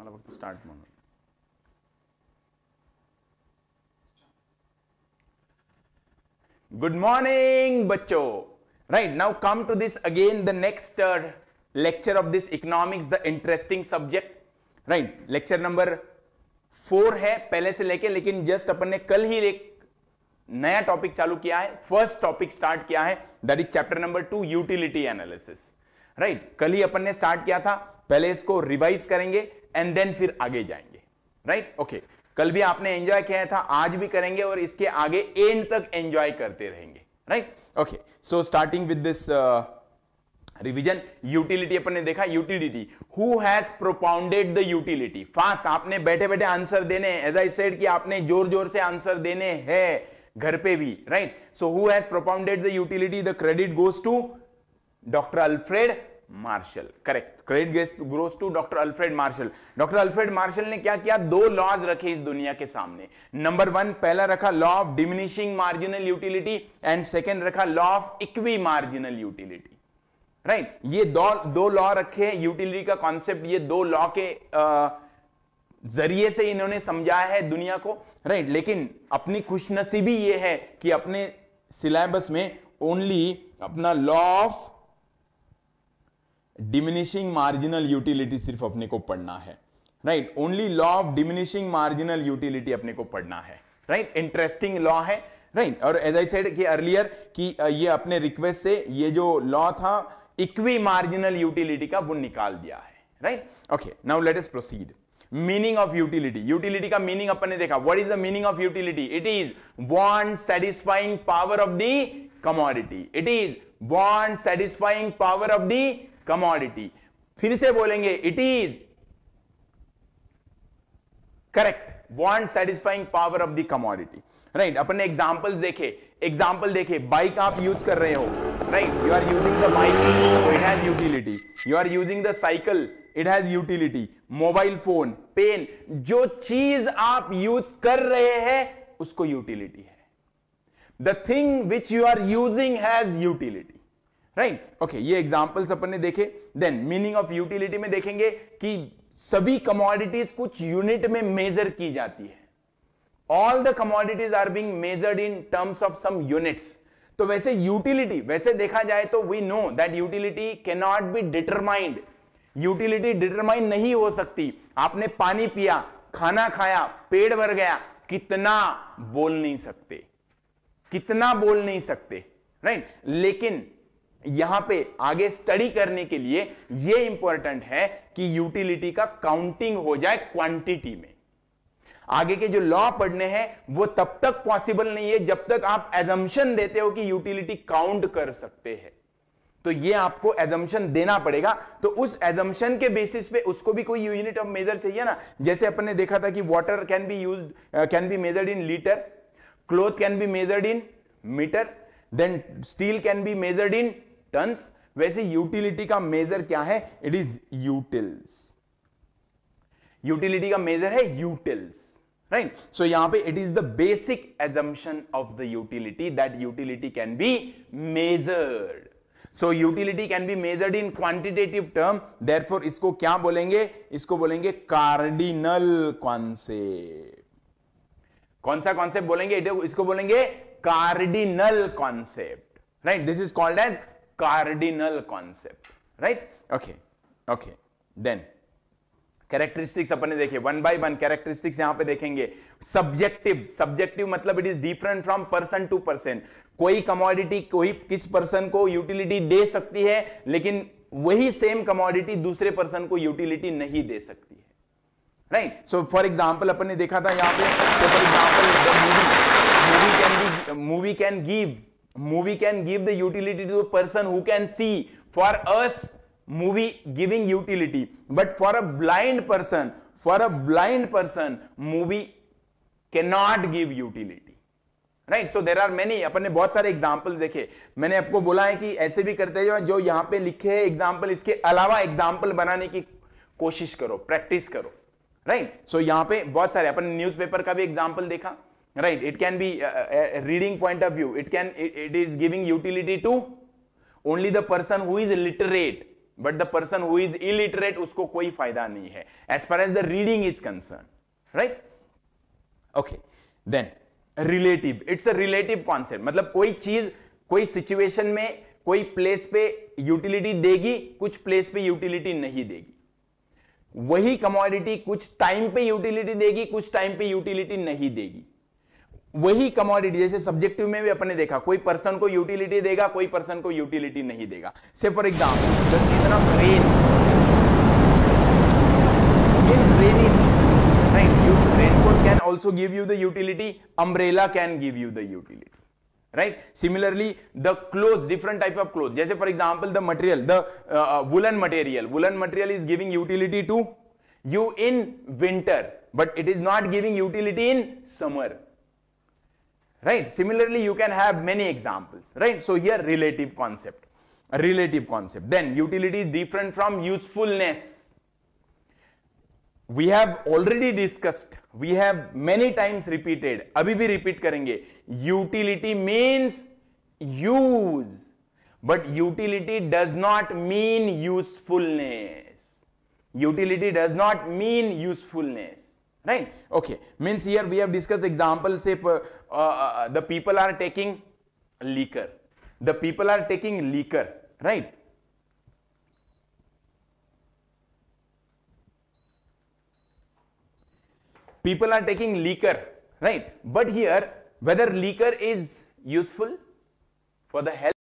मला फक्त स्टार्ट म्हणून गुड मॉर्निंग बच्चो right now come to this again the next lecture of this economics the interesting subject right lecture number four है पहले से लेके लेकिन जस्ट अपन ने कल ही एक नया टॉपिक चालू किया है फर्स्ट टॉपिक स्टार्ट किया है that is chapter number two utility analysis right कल ही अपन ने स्टार्ट किया था पहले इसको रिवाइज करेंगे एंड देन फिर आगे जाएंगे राइट ओके कल भी आपने एंजॉय किया था आज भी करेंगे और इसके आगे एंड तक एंजॉय करते रहेंगे right okay so starting with this revision utility अपन ने देखा utility who has propounded the utility first आपने बैठे बैठे आंसर देने एज आई सेड कि आपने जोर जोर से आंसर देने हैं घर पे भी right so who has propounded the utility the credit goes to doctor Alfred Marshall correct credit गेस्ट goes to doctor Alfred Marshall doctor Alfred Marshall ने क्या किया दो लॉज रखे इस दुनिया के सामने नंबर वन पहला रखा law of diminishing marginal utility and second रखा law of equi marginal utility right ये दो दो लॉ रखे यूटिलिटी का कॉन्सेप्ट ये दो लॉ के जरिए से इन्होंने समझाया है दुनिया को राइट right? लेकिन अपनी खुशनसीबी ये है कि अपने सिलेबस में ओनली अपना law of diminishing marginal utility सिर्फ अपने को पढ़ना है right only law of diminishing marginal utility अपने को पढ़ना है राइट इंटरेस्टिंग लॉ है राइट right? और एज आई सेड कि अर्लियर कि ये अपने रिक्वेस्ट से ये जो लॉ था इक्वी मार्जिनल यूटिलिटी का वो निकाल दिया है right okay now let us proceed meaning of utility utility का मीनिंग अपन ने देखा what is the meaning of utility it is want satisfying power of the commodity it is want satisfying power of the commodity फिर से बोलेंगे it is correct want satisfying power of the commodity right अपने example देखे example देखे bike आप use कर रहे हो right you are using the bike it has utility you are using the cycle it has utility mobile phone pen जो चीज आप यूज कर रहे हैं उसको यूटिलिटी है the thing which you are using has utility right right? Okay okay, ये examples अपन ने देखे देन मीनिंग ऑफ यूटिलिटी में देखेंगे कि सभी कमोडिटीज कुछ यूनिट में मेजर की जाती है all the commodities are being measured in terms of some units तो वैसे यूटिलिटी वैसे देखा जाए तो we know that utility can not be determined utility determine नहीं हो सकती आपने पानी पिया खाना खाया पेड़ भर गया कितना बोल नहीं सकते कितना बोल नहीं सकते राइट लेकिन यहां पे आगे स्टडी करने के लिए यह इंपॉर्टेंट है कि यूटिलिटी का काउंटिंग हो जाए क्वांटिटी में आगे के जो लॉ पढ़ने हैं वो तब तक पॉसिबल नहीं है जब तक आप एजम्पन देते हो कि यूटिलिटी काउंट कर सकते हैं तो ये आपको एजम्पन देना पड़ेगा तो उस एजम्पन के बेसिस पे उसको भी कोई यूनिट ऑफ मेजर चाहिए ना जैसे अपन ने देखा था कि water can be use can be measured in litre cloth can be measured in metre then steel can be measured in tons वैसे यूटिलिटी का मेजर क्या है इट इज यूटिल्स यूटिलिटी का मेजर है यूटिल्स राइट सो यहां पे it is the basic assumption of the utility that utility can be measured so utility can be measured in quantitative term therefore इसको क्या बोलेंगे इसको बोलेंगे कार्डिनल कॉन्सेप्ट कौन सा कॉन्सेप्ट बोलेंगे इसको बोलेंगे cardinal concept right this is called as cardinal concept right okay okay then characteristics अपन देखे वन बाय वन कैरेक्टरिस्टिक्स यहां पे देखेंगे सब्जेक्टिव सब्जेक्टिव मतलब it is different from person to person कोई कमोडिटी कोई किस पर्सन को यूटिलिटी दे सकती है लेकिन वही सेम कमोडिटी दूसरे पर्सन को यूटिलिटी नहीं दे सकती है राइट सो फॉर एग्जाम्पल अपन ने देखा था यहां पे for example the movie movie can be movie can give movie can give the utility to person who can see for us movie giving utility but for a blind person for a blind person movie can not give utility right so there are many अपन ने बहुत सारे example देखे मैंने आपको बोला है कि ऐसे भी करते हैं जो यहां पर लिखे है एग्जाम्पल इसके अलावा एग्जाम्पल बनाने की कोशिश करो प्रैक्टिस करो राइट right? सो so यहां पर बहुत सारे अपन न्यूज पेपर का भी एग्जाम्पल देखा right it can be a, a reading point of view it can it, it is giving utility to only the person who is literate but the person who is illiterate usko koi fayda nahi hai as far as the reading is concerned right okay then relative it's a relative concept matlab koi cheez koi situation mein koi place pe utility degi kuch place pe utility nahi degi वही commodity कुछ time पे utility देगी कुछ time पे utility नहीं देगी वही commodity जैसे सब्जेक्टिव में भी अपने देखा कोई पर्सन को यूटिलिटी देगा कोई पर्सन को यूटिलिटी नहीं देगा say for example the season of rain in rain is right raincoat can also give you the right similarly the clothes different type of clothes jaise for example the material the uh, uh, woolen material woolen material is giving utility to you in winter but it is not giving utility in summer right similarly you can have many examples right so here relative concept relative concept then utility is different from usefulness we have already discussed we have many times repeated abhi bhi repeat karenge utility means use but utility does not mean usefulness utility does not mean usefulness right okay means here we have discussed example say uh, uh, uh, the people are taking liquor. The people are taking liquor, right? People are taking liquor, right? But here, whether liquor is useful for the health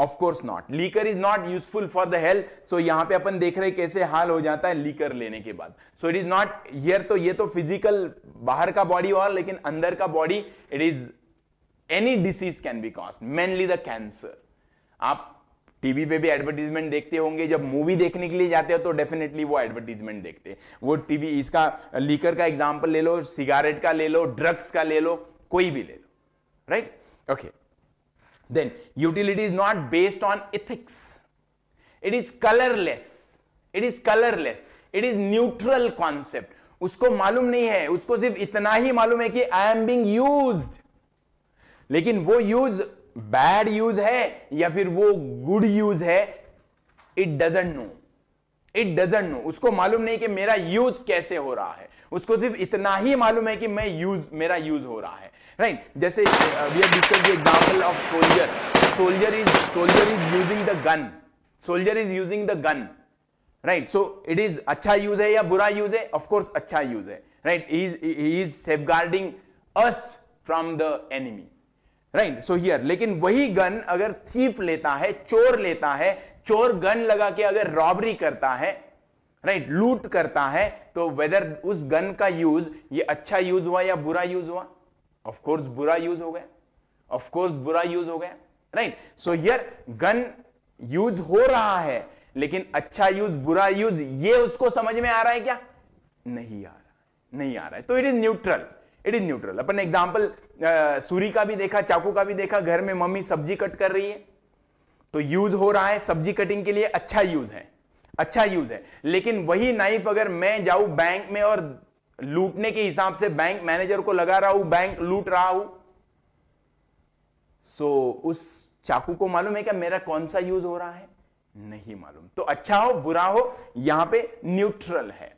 of course not liquor is not useful for the health so यहां पे अपन देख रहे कैसे हाल हो जाता है liquor लेने के बाद so it is not here तो ये तो फिजिकल बाहर का बॉडी और लेकिन अंदर का body it is any disease can be cause mainly the cancer आप टीवी पे भी एडवर्टीजमेंट देखते होंगे जब मूवी देखने के लिए जाते हो तो डेफिनेटली वो एडवर्टीजमेंट देखते हैं वो टीवी इसका लीकर का एग्जाम्पल ले लो सिगारेट का ले लो ड्रग्स का ले लो कोई भी ले लो right right? Okay okay. then utility is not based on ethics it is colorless it is colorless it is neutral concept उसको मालूम नहीं है उसको सिर्फ इतना ही मालूम है कि आई एम बींग यूज लेकिन वो यूज बैड यूज है या फिर वो गुड यूज है it doesn't know it doesn't know उसको मालूम नहीं कि मेरा यूज कैसे हो रहा है उसको सिर्फ इतना ही मालूम है कि मैं यूज मेरा यूज हो रहा है राइट जैसे we of soldier soldier is soldier is using the gun soldier is using the gun right so it is अच्छा यूज है या बुरा यूज है ऑफ अच्छा यूज है right he is safeguarding us from the enemy right so here लेकिन वही gun अगर थीप लेता है चोर लेता है चोर गन लगा के अगर रॉबरी करता है राइट right, लूट करता है तो वेदर उस गन का यूज ये अच्छा यूज हुआ या बुरा यूज हुआ ऑफकोर्स बुरा यूज हो गया ऑफकोर्स बुरा यूज हो गया right so your gun use हो रहा है लेकिन अच्छा यूज बुरा यूज ये उसको समझ में आ रहा है क्या नहीं आ रहा नहीं आ रहा है तो it is neutral it is neutral अपन एग्जाम्पल सूरी का भी देखा चाकू का भी देखा घर में मम्मी सब्जी कट कर रही है तो यूज हो रहा है सब्जी कटिंग के लिए अच्छा यूज है अच्छा यूज है लेकिन वही नाइफ अगर मैं जाऊं बैंक में और लूटने के हिसाब से बैंक मैनेजर को लगा रहा हूं बैंक लूट रहा हूं सो so, उस चाकू को मालूम है क्या मेरा कौन सा यूज हो रहा है नहीं मालूम तो अच्छा हो बुरा हो यहां पे न्यूट्रल है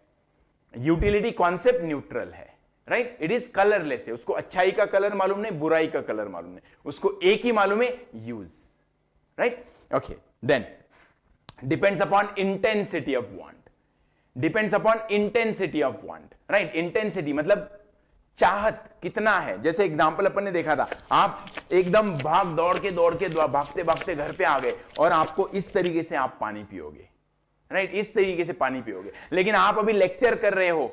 यूटिलिटी कॉन्सेप्ट न्यूट्रल है राइट इट इज कलरलेस है उसको अच्छाई का कलर मालूम नहीं बुराई का कलर मालूम नहीं उसको एक ही मालूम है use right okay then depends upon intensity of want depends upon intensity of want right intensity मतलब चाहत कितना है जैसे एग्जाम्पल अपन ने देखा था आप एकदम भाग दौड़ के दौड़ के भागते भागते घर पे आ गए और आपको इस तरीके से आप पानी पियोगे राइट इस तरीके से पानी पियोगे लेकिन आप अभी लेक्चर कर रहे हो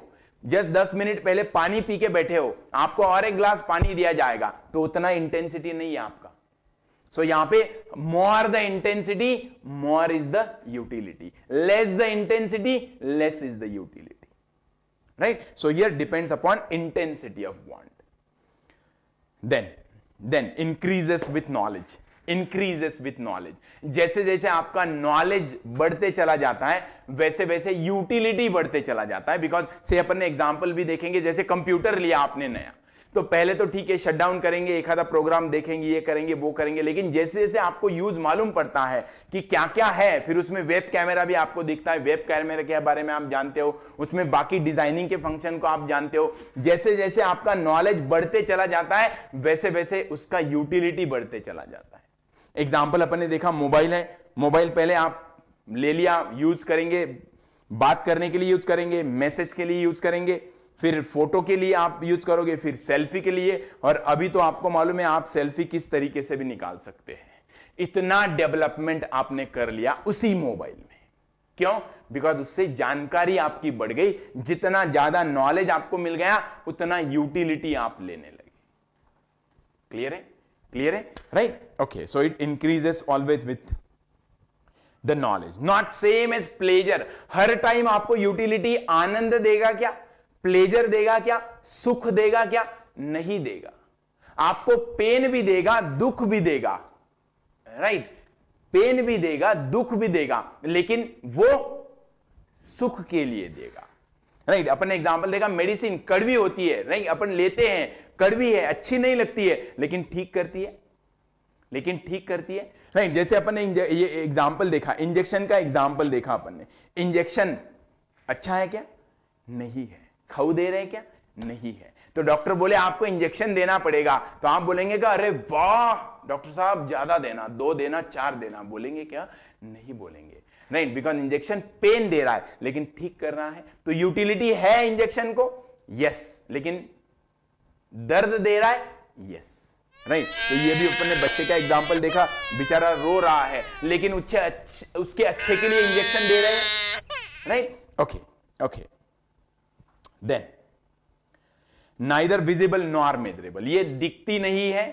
जस्ट दस मिनट पहले पानी पी के बैठे हो आपको और एक ग्लास पानी दिया जाएगा तो उतना इंटेंसिटी नहीं है आपका सो so, यहां पे more the intensity more is the utility less the intensity less is the utility right so here depends upon intensity of want then then increases with knowledge increases with knowledge जैसे जैसे आपका knowledge बढ़ते चला जाता है वैसे वैसे utility बढ़ते चला जाता है बिकॉज से अपन ने एग्जाम्पल भी देखेंगे जैसे कंप्यूटर लिया आपने नया तो पहले तो ठीक है शटडाउन करेंगे एक आधा प्रोग्राम देखेंगे ये करेंगे वो करेंगे लेकिन जैसे जैसे आपको यूज मालूम पड़ता है कि क्या क्या है फिर उसमें वेब कैमरा भी आपको दिखता है वेब कैमरा के बारे में आप जानते हो उसमें बाकी डिजाइनिंग के फंक्शन को आप जानते हो जैसे जैसे आपका नॉलेज बढ़ते चला जाता है वैसे वैसे उसका यूटिलिटी बढ़ते चला जाता है एग्जाम्पल अपन ने देखा मोबाइल है मोबाइल पहले आप ले लिया यूज करेंगे बात करने के लिए यूज करेंगे मैसेज के लिए यूज करेंगे फिर फोटो के लिए आप यूज करोगे फिर सेल्फी के लिए और अभी तो आपको मालूम है आप सेल्फी किस तरीके से भी निकाल सकते हैं इतना डेवलपमेंट आपने कर लिया उसी मोबाइल में क्यों बिकॉज उससे जानकारी आपकी बढ़ गई जितना ज्यादा नॉलेज आपको मिल गया उतना यूटिलिटी आप लेने लगे क्लियर है क्लियर है right okay so it increases always with the knowledge not same as pleasure हर टाइम आपको यूटिलिटी आनंद देगा क्या प्लेजर देगा क्या सुख देगा क्या नहीं देगा आपको पेन भी देगा दुख भी देगा राइट पेन भी देगा दुख भी देगा लेकिन वो सुख के लिए देगा राइट अपन एग्जाम्पल देगा मेडिसिन कड़वी होती है राइट अपन लेते हैं कड़वी है अच्छी नहीं लगती है लेकिन ठीक करती है लेकिन ठीक करती है राइट जैसे अपन ने ये एग्जाम्पल देखा इंजेक्शन का एग्जाम्पल देखा अपन ने इंजेक्शन अच्छा है क्या नहीं है खाऊ दे रहे क्या नहीं है तो डॉक्टर बोले आपको इंजेक्शन देना पड़ेगा तो आप बोलेंगे क्या अरे वाह डॉक्टर साहब ज्यादा देना दो देना चार देना बोलेंगे क्या नहीं बोलेंगे नहीं बिकॉज इंजेक्शन पेन दे रहा है लेकिन ठीक कर रहा है तो यूटिलिटी है इंजेक्शन को यस लेकिन दर्द दे रहा है यस नहीं तो ये भी अपन ने बच्चे का एग्जाम्पल देखा बेचारा रो रहा है लेकिन उच्चे अच्छे, उसके अच्छे के लिए इंजेक्शन दे रहे हैं right okay okay then neither visible nor measurable ये दिखती नहीं है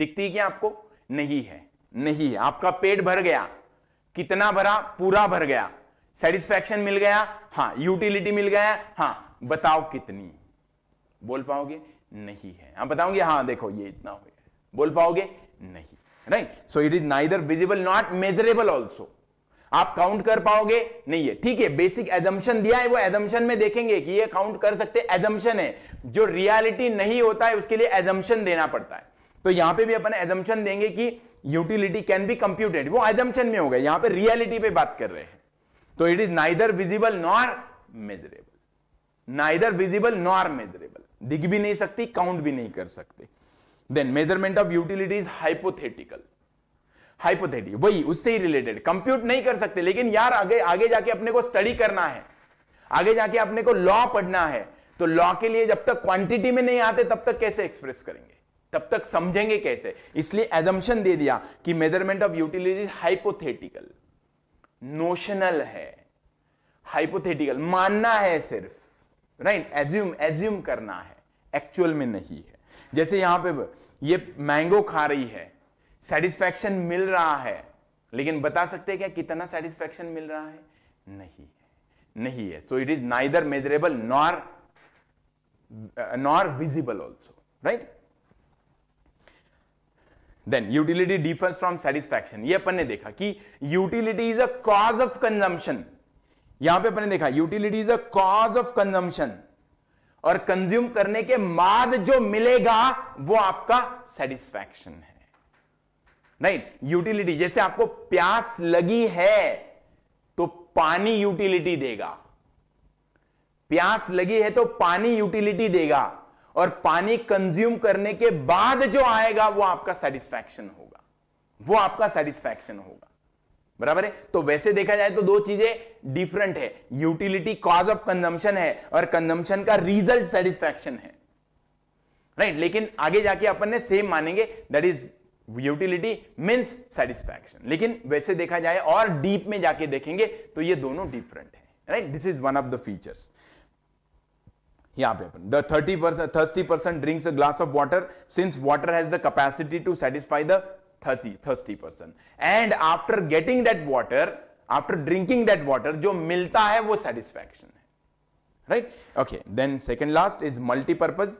दिखती क्या आपको नहीं है नहीं है आपका पेट भर गया कितना भरा पूरा भर गया सेटिस्फैक्शन मिल गया हाँ यूटिलिटी मिल गया हाँ बताओ कितनी बोल पाओगे नहीं है आप बताओगे हाँ देखो ये इतना हो गया बोल पाओगे नहीं right so it is neither visible not measurable also आप काउंट कर पाओगे नहीं है ठीक है बेसिक एजम्पन दिया है वो एजम्पन में देखेंगे कि ये काउंट कर सकते एजम्पन है जो रियलिटी नहीं होता है उसके लिए एजम्पन देना पड़ता है तो यहां पे भी अपन एजम्पन देंगे कि यूटिलिटी कैन बी कंप्यूटेड वो एजम्पन में होगा यहां पे रियलिटी पे बात कर रहे हैं तो it is neither visible nor measurable neither visible nor measurable दिख भी नहीं सकती काउंट भी नहीं कर सकते then measurement of utility is hypothetical hypothetic वही उससे ही रिलेटेड कंप्यूट नहीं कर सकते लेकिन यार आगे आगे जाके अपने को स्टडी करना है आगे जाके अपने को लॉ पढ़ना है तो लॉ के लिए जब तक क्वांटिटी में नहीं आते तब तक कैसे एक्सप्रेस करेंगे तब तक समझेंगे कैसे इसलिए एजम्पन दे दिया कि measurement of utility hypothetical notional है हाइपोथेटिकल मानना है सिर्फ राइट एज्यूम एज्यूम करना है एक्चुअल में नहीं है जैसे यहां पे ये मैंगो खा रही है सेटिस्फैक्शन मिल रहा है लेकिन बता सकते हैं क्या कितना सेटिस्फैक्शन मिल रहा है नहीं है नहीं है so it is neither measurable nor nor visible also right then utility differs from satisfaction ये अपन ने देखा कि utility is a cause of consumption यहां पे अपन ने देखा utility is a cause of consumption और कंज्यूम करने के बाद जो मिलेगा वो आपका सेटिस्फैक्शन है नहीं यूटिलिटी जैसे आपको प्यास लगी है तो पानी यूटिलिटी देगा प्यास लगी है तो पानी यूटिलिटी देगा और पानी कंज्यूम करने के बाद जो आएगा वो आपका सेटिस्फैक्शन होगा वो आपका सेटिस्फैक्शन होगा बराबर है तो वैसे देखा जाए तो दो चीजें डिफरेंट है यूटिलिटी कॉज ऑफ कंजम्पशन है और कंजम्पशन का रिजल्ट सेटिस्फैक्शन है राइट right? लेकिन आगे जाके अपन ने सेम मानेंगे that is utility means satisfaction लेकिन वैसे देखा जाए और डीप में जाके देखेंगे तो ये दोनों डिफरेंट है right this is one of the features यहां पे अपन the thirsty person thirsty person drinks a glass of water since water has the capacity to satisfy the thirsty thirsty person and after getting that water after drinking that water जो मिलता है वो satisfaction है right okay then second last is multi one uh,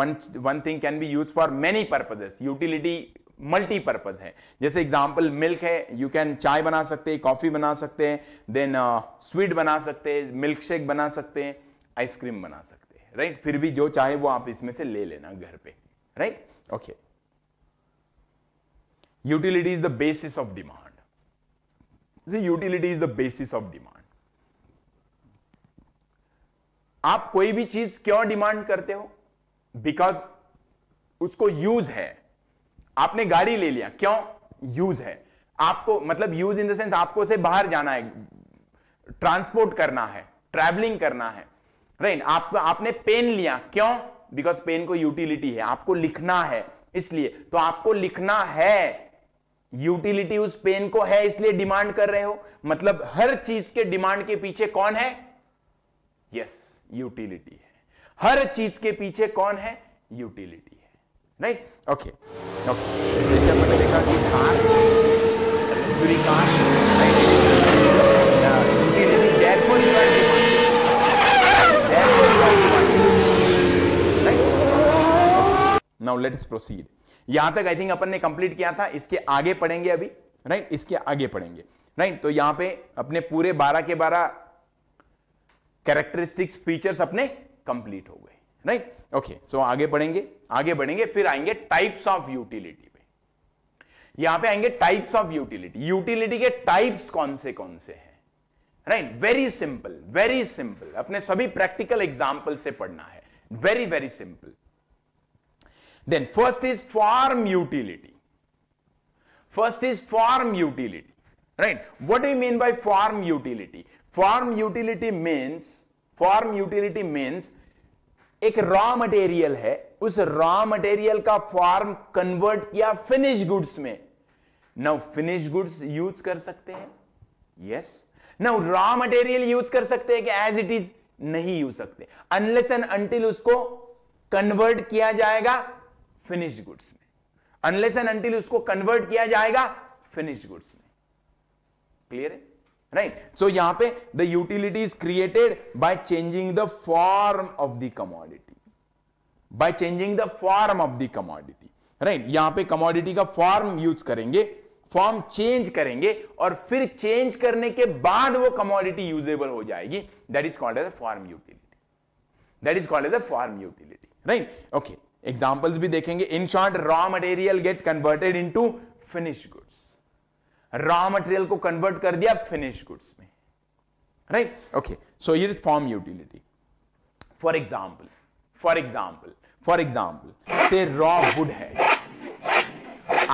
one one thing can be used for many multipurpose है जैसे example milk है you can चाय बना सकते हैं कॉफ़ी बना सकते हैं देन स्वीट uh, बना सकते हैं मिल्क शेक बना सकते हैं आइसक्रीम बना सकते हैं राइट फिर भी जो चाहे वो आप इसमें से ले लेना घर पे right okay utility is the basis of demand utility is the basis of demand आप कोई भी चीज क्यों डिमांड करते हो बिकॉज उसको यूज है आपने गाड़ी ले लिया क्यों यूज है आपको मतलब यूज इन द सेंस आपको से बाहर जाना है ट्रांसपोर्ट करना है ट्रैवलिंग करना है राइट आपको आपने पेन लिया क्यों बिकॉज पेन को यूटिलिटी है आपको लिखना है इसलिए तो आपको लिखना है यूटिलिटी उस पेन को है इसलिए डिमांड कर रहे हो मतलब हर चीज के डिमांड के पीछे कौन है यस yes, यूटिलिटी है हर चीज के पीछे कौन है यूटिलिटी राइट ओके जैसे देखा कि पूरी नाउ लेट्स प्रोसीड यहां तक आई थिंक अपन ने कंप्लीट किया था इसके आगे पढ़ेंगे अभी राइट right? इसके आगे पढ़ेंगे राइट right? तो यहां पे अपने पूरे बारह के बारह कैरेक्टरिस्टिक्स फीचर्स अपने कंप्लीट हो गए राइट ओके सो आगे बढ़ेंगे आगे बढ़ेंगे फिर आएंगे टाइप्स ऑफ यूटिलिटी पे यहां पे आएंगे टाइप्स ऑफ यूटिलिटी यूटिलिटी के टाइप्स कौन से कौन से हैं right very simple very simple अपने सभी प्रैक्टिकल एग्जाम्पल से पढ़ना है very very simple then first is form utility first is form utility right what you mean mean form utility form utility utility form utility means एक raw material है उस raw material का form convert किया finish goods में now finish goods use कर सकते हैं yes now raw material use कर सकते हैं कि एज इट इज नहीं यूज सकते अनलेस एंड अंटिल उसको कन्वर्ट किया जाएगा फिनिश गुड्स में अनलेस एंड अंटिल उसको कन्वर्ट किया जाएगा फिनिश गुड्स में क्लियर है राइट सो यहां पे the utility is created by changing the form of the commodity by changing the form of the commodity right यहां पे कमोडिटी का फॉर्म यूज करेंगे फॉर्म चेंज करेंगे और फिर चेंज करने के बाद वो कमोडिटी यूजेबल हो जाएगी that is called as form utility that is called as a form utility right okay examples भी देखेंगे in short raw material get converted in into finish goods raw material को convert कर दिया finish goods में right okay so ये is form utility for example for example for example से raw wood है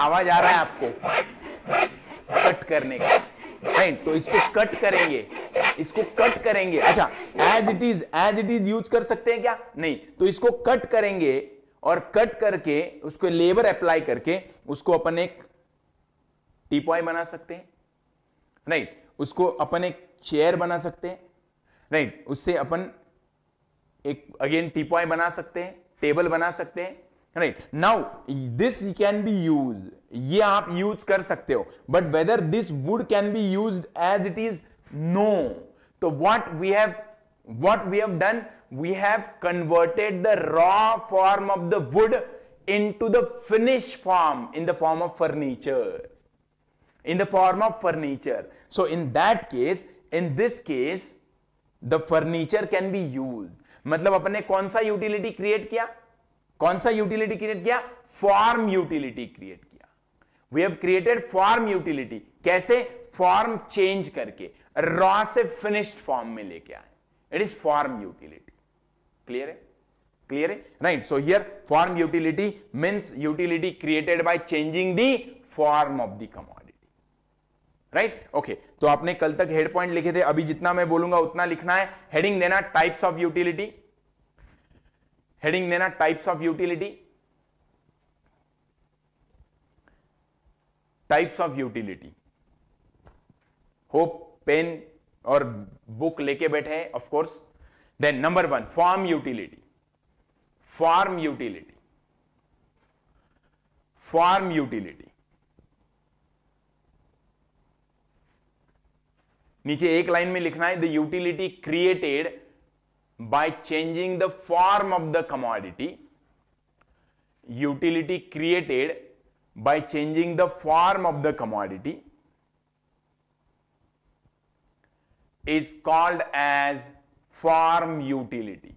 आवाज आ रहा है आपको कट करने का राइट तो इसको कट करेंगे इसको कट करेंगे अच्छा as it is as it is use कर सकते हैं क्या नहीं तो इसको कट करेंगे और कट करके उसको लेबर अप्लाई करके उसको अपन एक टीपॉय बना सकते हैं राइट उसको अपन एक चेयर बना सकते हैं राइट उससे अपन एक अगेन टीपॉय बना सकते हैं टेबल बना सकते हैं right now this can be use ये आप यूज कर सकते हो but whether this wood can be use as it is no तो what we have we have done we we have converted the raw form of the wood into the finished form in the form of furniture in the form of furniture. So in that case, in this case, the furniture can be used. मतलब अपने कौन सा utility create किया कौन सा utility create किया form utility create किया we have created form utility कैसे फॉर्म चेंज करके रॉ से फिनिश्ड फॉर्म में लेके आए it is form utility clear है क्लियर है right so here form utility means utility created by changing the form of the commodity right right? Okay okay. तो आपने कल तक हेड पॉइंट लिखे थे अभी जितना मैं बोलूंगा उतना लिखना है हेडिंग देना टाइप्स ऑफ यूटिलिटी हेडिंग देना types of utility types of utility hope pen और बुक लेके बैठे हैं of course then number one form utility form utility form utility नीचे एक लाइन में लिखना है the utility created by changing the form of the commodity utility created by changing the form of the commodity is called as form utility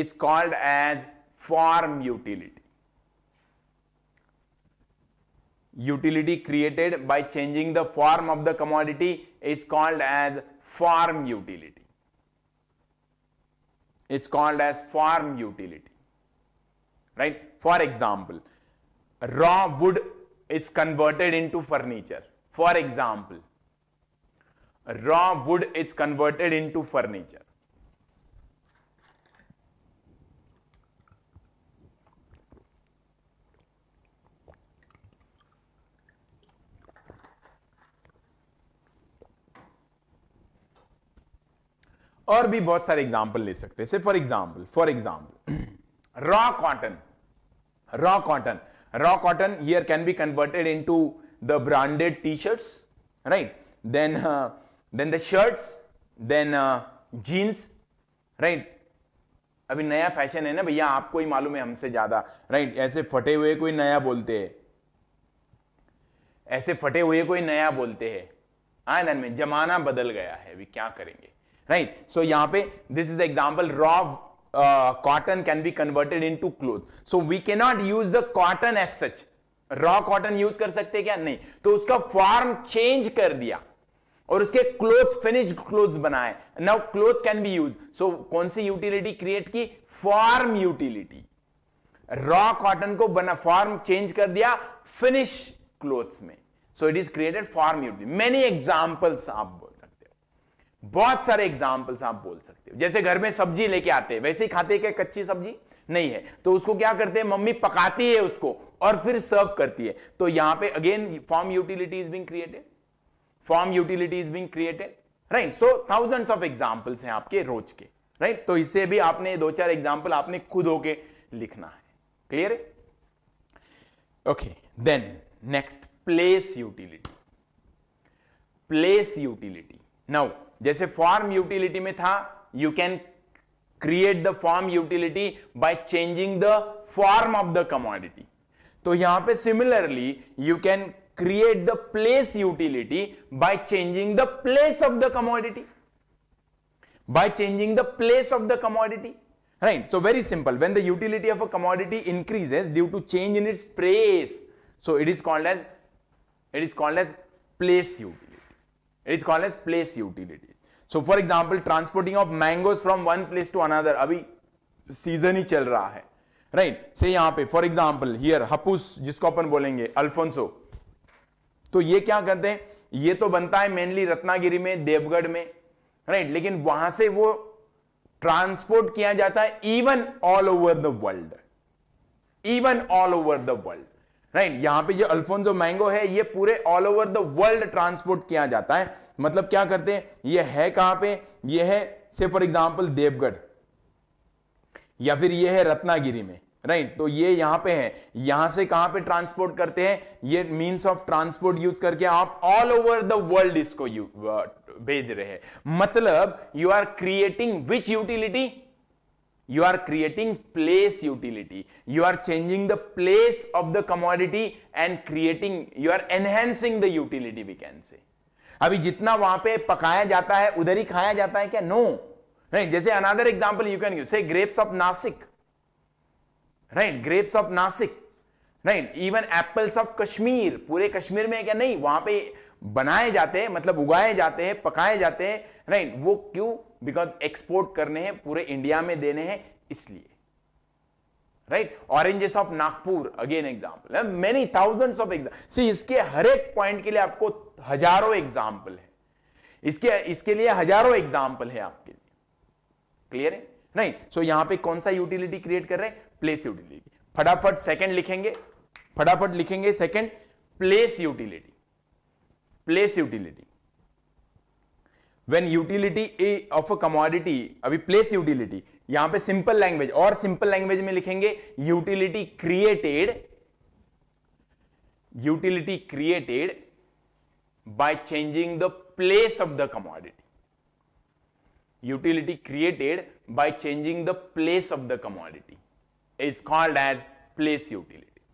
is called as form utility utility created by changing the form of the commodity is called as farm utility. It's called as farm utility, right? For example, raw wood is converted into furniture. For example, raw wood is converted into furniture. और भी बहुत सारे example ले सकते हैं for example for example raw cotton raw cotton raw cotton here can be converted in to the branded T shirts right then then the shirts then jeans right अभी नया fashion है ना भैया आपको ही मालूम है हमसे ज्यादा राइट ऐसे फटे हुए कोई नया बोलते हैं ऐसे फटे हुए कोई नया बोलते हैं आए में जमाना बदल गया है अभी क्या करेंगे सो यहां पे this is the example raw cotton can be converted in to cloth so we can not use the cotton as such raw cotton use कर सकते क्या नहीं तो उसका फॉर्म चेंज कर दिया और उसके क्लोथ फिनिश्ड क्लोथ बनाए now cloth can be use so कौन सी यूटिलिटी क्रिएट की फॉर्म यूटिलिटी रॉ कॉटन को बना फॉर्म चेंज कर दिया फिनिश क्लोथ्स में so it is created form utility many examples आप बहुत सारे एग्जाम्पल्स आप बोल सकते हो जैसे घर में सब्जी लेके आते हैं वैसे ही खाते क्या कच्ची सब्जी नहीं है तो उसको क्या करते हैं मम्मी पकाती है उसको और फिर सर्व करती है तो यहां पे again form utility is being created form utility is being created right so thousand of examples हैं आपके रोज के राइट right? तो इससे भी आपने दो चार एग्जाम्पल आपने खुद होके लिखना है क्लियर है okay then next place utility place utility now जैसे फॉर्म यूटिलिटी में था you can create the form utility by changing the form of the commodity तो यहां पे similarly you can create the place utility by changing the place of the commodity by changing the place of the commodity right so very simple when the utility of a commodity increases due to change in its place so it is called as it is called as place utility it is called as place utility so for example transporting of mangoes from one place to another अभी season ही चल रहा है right right. से यहां पे for example here हपूस जिसको अपन बोलेंगे Alfonso तो ये क्या करते हैं ये तो बनता है मेनली रत्नागिरी में देवगढ़ में राइट right? लेकिन वहां से वो ट्रांसपोर्ट किया जाता है even all over the world even all over the world right right? यहां पे जो अल्फोंजो मैंगो है ये पूरे all over the world transport किया जाता है मतलब क्या करते हैं ये है कहां पे ये है से फॉर एग्जांपल देवगढ़ या फिर ये है रत्नागिरी में राइट right? तो ये यहां पे है यहां से कहां पे ट्रांसपोर्ट करते हैं ये मींस ऑफ ट्रांसपोर्ट यूज करके आप ऑल ओवर द वर्ल्ड इसको uh, भेज रहे हैं मतलब you are creating which utility you are creating place utility you are changing the place of the commodity and creating you are enhancing the utility we can say अभी जितना वहां पे पकाया जाता है उधर ही खाया जाता है क्या नो no. नहीं जैसे another example you can say grapes of Nashik right grapes of Nashik right even apples of Kashmir पूरे कश्मीर में क्या नहीं वहां पे बनाए जाते हैं मतलब उगाए जाते हैं पकाए जाते हैं राइट वो क्यों बिकॉज एक्सपोर्ट करने हैं पूरे इंडिया में देने हैं इसलिए right oranges of Nagpur again example many thousand of example सी इसके हर एक पॉइंट के लिए आपको हजारों एग्जाम्पल है इसके इसके लिए हजारों एग्जाम्पल है आपके लिए क्लियर है नहीं सो so यहां पे कौन सा यूटिलिटी क्रिएट कर रहे हैं प्लेस यूटिलिटी फटाफट सेकंड लिखेंगे फटाफट लिखेंगे second place utility place utility when utility A of a commodity अभी place utility यहां पे simple language और simple language में लिखेंगे utility created utility created by changing the place of the commodity utility created by changing the place of the commodity is called as place utility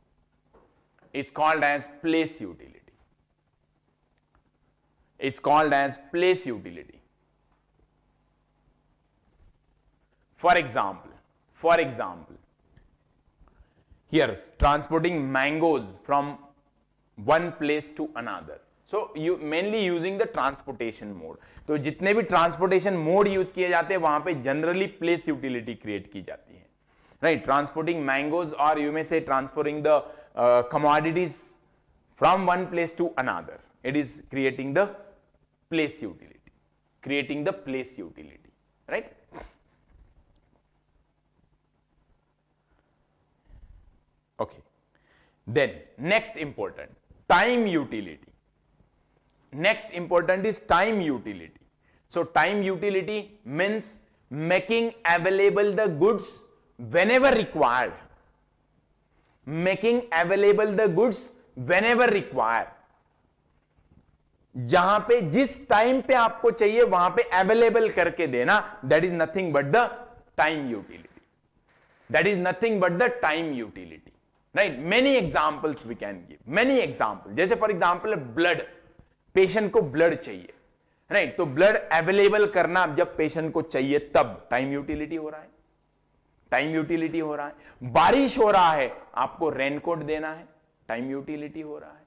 is called as place utility is called as place utility. For example, for example, here transporting mangoes from one place to another. So, you mainly using the transportation mode. तो जितने भी transportation mode use किए जाते हैं वहाँ पे generally place utility create की जाती है right transporting mangoes or you may say transporting the uh, commodities from one place to another it is creating the place utility, creating the place utility, right? Okay. Then next important time utility. Next important is time utility. So time utility means making available the goods whenever required. Making available the goods whenever required. जहां पे जिस time पे आपको चाहिए वहां पे available करके देना that is nothing but the time utility that is nothing but the time utility right many examples we can give many example जैसे फॉर एग्जाम्पल ब्लड पेशेंट को ब्लड चाहिए राइट right? तो ब्लड अवेलेबल करना जब patient को चाहिए तब time utility हो रहा है टाइम यूटिलिटी हो रहा है बारिश हो रहा है आपको रेनकोट देना है टाइम यूटिलिटी हो रहा है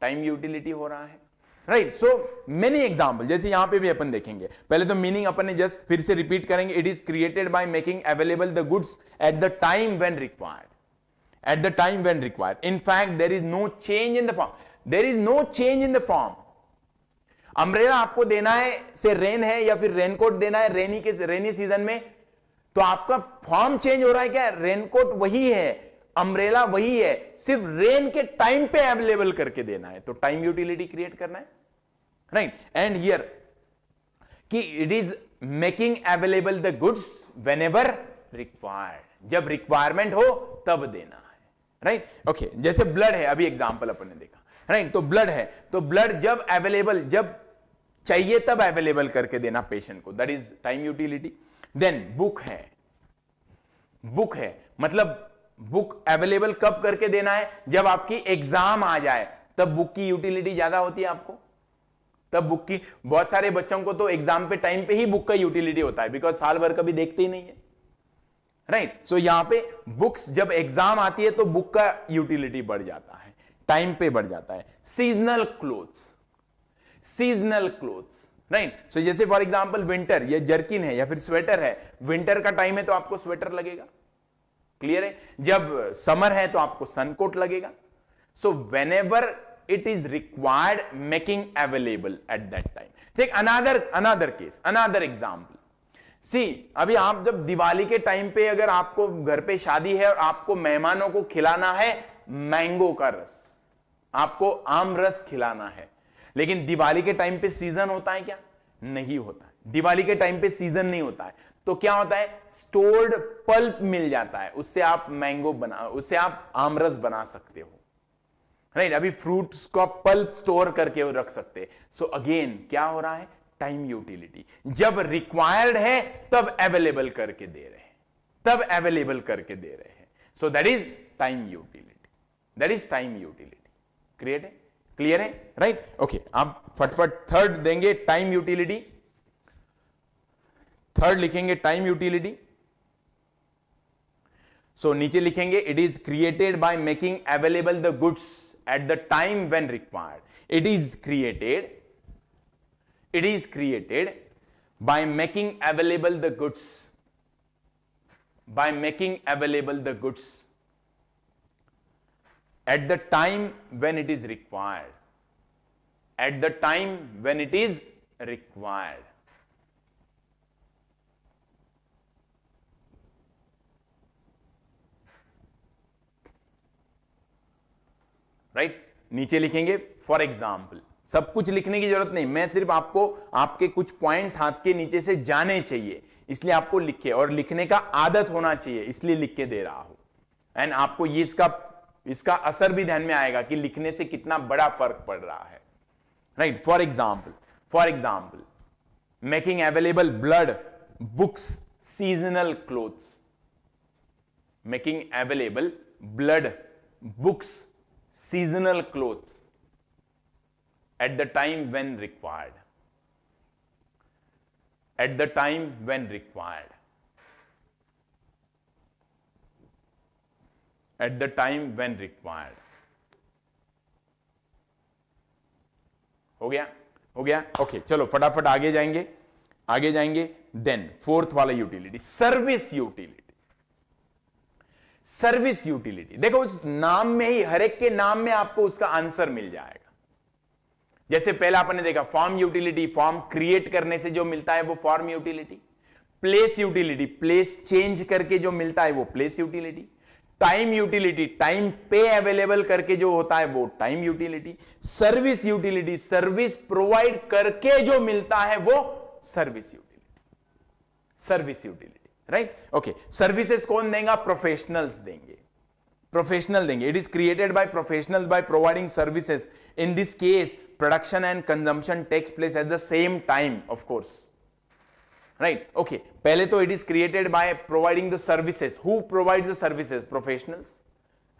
टाइम यूटिलिटी हो रहा है राइट सो मेनी एग्जाम्पल जैसे यहां पे भी अपन देखेंगे पहले तो मीनिंग अपन ने जस्ट फिर से रिपीट करेंगे it is created by making available the goods at the time when required at the time when required in fact there is no change in the form there is no change in the form umbrella आपको देना है से rain है या फिर raincoat देना है रेनी के रेनी सीजन में तो आपका फॉर्म चेंज हो रहा है क्या रेनकोट वही है अम्ब्रेला वही है सिर्फ रेन के टाइम पे अवेलेबल करके देना है तो टाइम यूटिलिटी क्रिएट करना है राइट एंड हियर कि it is making available the goods whenever required जब रिक्वायरमेंट हो तब देना है राइट right? ओके okay, जैसे ब्लड है अभी एग्जाम्पल अपन ने देखा राइट right? तो ब्लड है तो ब्लड जब अवेलेबल जब चाहिए तब अवेलेबल करके देना पेशेंट को that is time utility then book है बुक है मतलब बुक अवेलेबल कब करके देना है जब आपकी एग्जाम आ जाए तब बुक की यूटिलिटी ज्यादा होती है आपको तब बुक की बहुत सारे बच्चों को तो एग्जाम पे टाइम पे ही बुक का यूटिलिटी होता है बिकॉज साल भर कभी देखते ही नहीं है राइट सो so, यहां पे बुक्स जब एग्जाम आती है तो बुक का यूटिलिटी बढ़ जाता है टाइम पे बढ़ जाता है seasonal clothes seasonal clothes right so जैसे फॉर एग्जाम्पल विंटर या जर्किन है या फिर स्वेटर है विंटर का टाइम है तो आपको स्वेटर लगेगा क्लियर है जब समर है तो आपको सनकोट लगेगा so whenever it is required making available at that time ठीक अनादर अनादर केस अनादर एग्जाम्पल सी अभी आप जब दिवाली के टाइम पे अगर आपको घर पे शादी है और आपको मेहमानों को खिलाना है मैंगो का रस आपको आम रस खिलाना है लेकिन दिवाली के टाइम पे सीजन होता है क्या नहीं होता दिवाली के टाइम पे सीजन नहीं होता है तो क्या होता है स्टोर्ड पल्प मिल जाता है उससे आप मैंगो बना उससे आप आमरस बना सकते हो राइट अभी फ्रूट्स को पल्प स्टोर करके रख सकते हैं सो अगेन क्या हो रहा है टाइम यूटिलिटी जब रिक्वायर्ड है तब अवेलेबल करके दे रहे हैं तब अवेलेबल करके दे रहे हैं so that is time utility that is time utility create है क्लियर है राइट ओके आप फटफट थर्ड देंगे टाइम यूटिलिटी थर्ड लिखेंगे टाइम यूटिलिटी सो नीचे लिखेंगे it is created by making available the goods at the time when required it is created it is created by making available the goods by making available the goods at the time when it is required at the time when it is required right right? नीचे लिखेंगे for example सब कुछ लिखने की जरूरत नहीं मैं सिर्फ आपको आपके कुछ पॉइंट्स हाथ के नीचे से जाने चाहिए इसलिए आपको लिखे और लिखने का आदत होना चाहिए इसलिए लिख के दे रहा हूं एंड आपको ये इसका इसका असर भी ध्यान में आएगा कि लिखने से कितना बड़ा फर्क पड़ रहा है right for example for example making available blood books seasonal clothes making available blood books seasonal clothes at the time when required. At the time when required. At the time when required. हो गया हो गया okay okay, चलो फटाफट आगे जाएंगे आगे जाएंगे देन फोर्थ वाला utility service utility service utility देखो उस नाम में ही हर एक के नाम में आपको उसका आंसर मिल जाएगा जैसे पहला आपने देखा फॉर्म यूटिलिटी फॉर्म क्रिएट करने से जो मिलता है वो form utility place utility place change करके जो मिलता है वो place utility time utility time पे अवेलेबल करके जो होता है वो time utility service utility service provide करके जो मिलता है वो service utility service utility right okay services कौन देगा प्रोफेशनल्स देंगे प्रोफेशनल देंगे it is created by professional by providing services in this case production and consumption takes place at the same time of course right okay पहले तो it is created by providing the services who provide the services professionals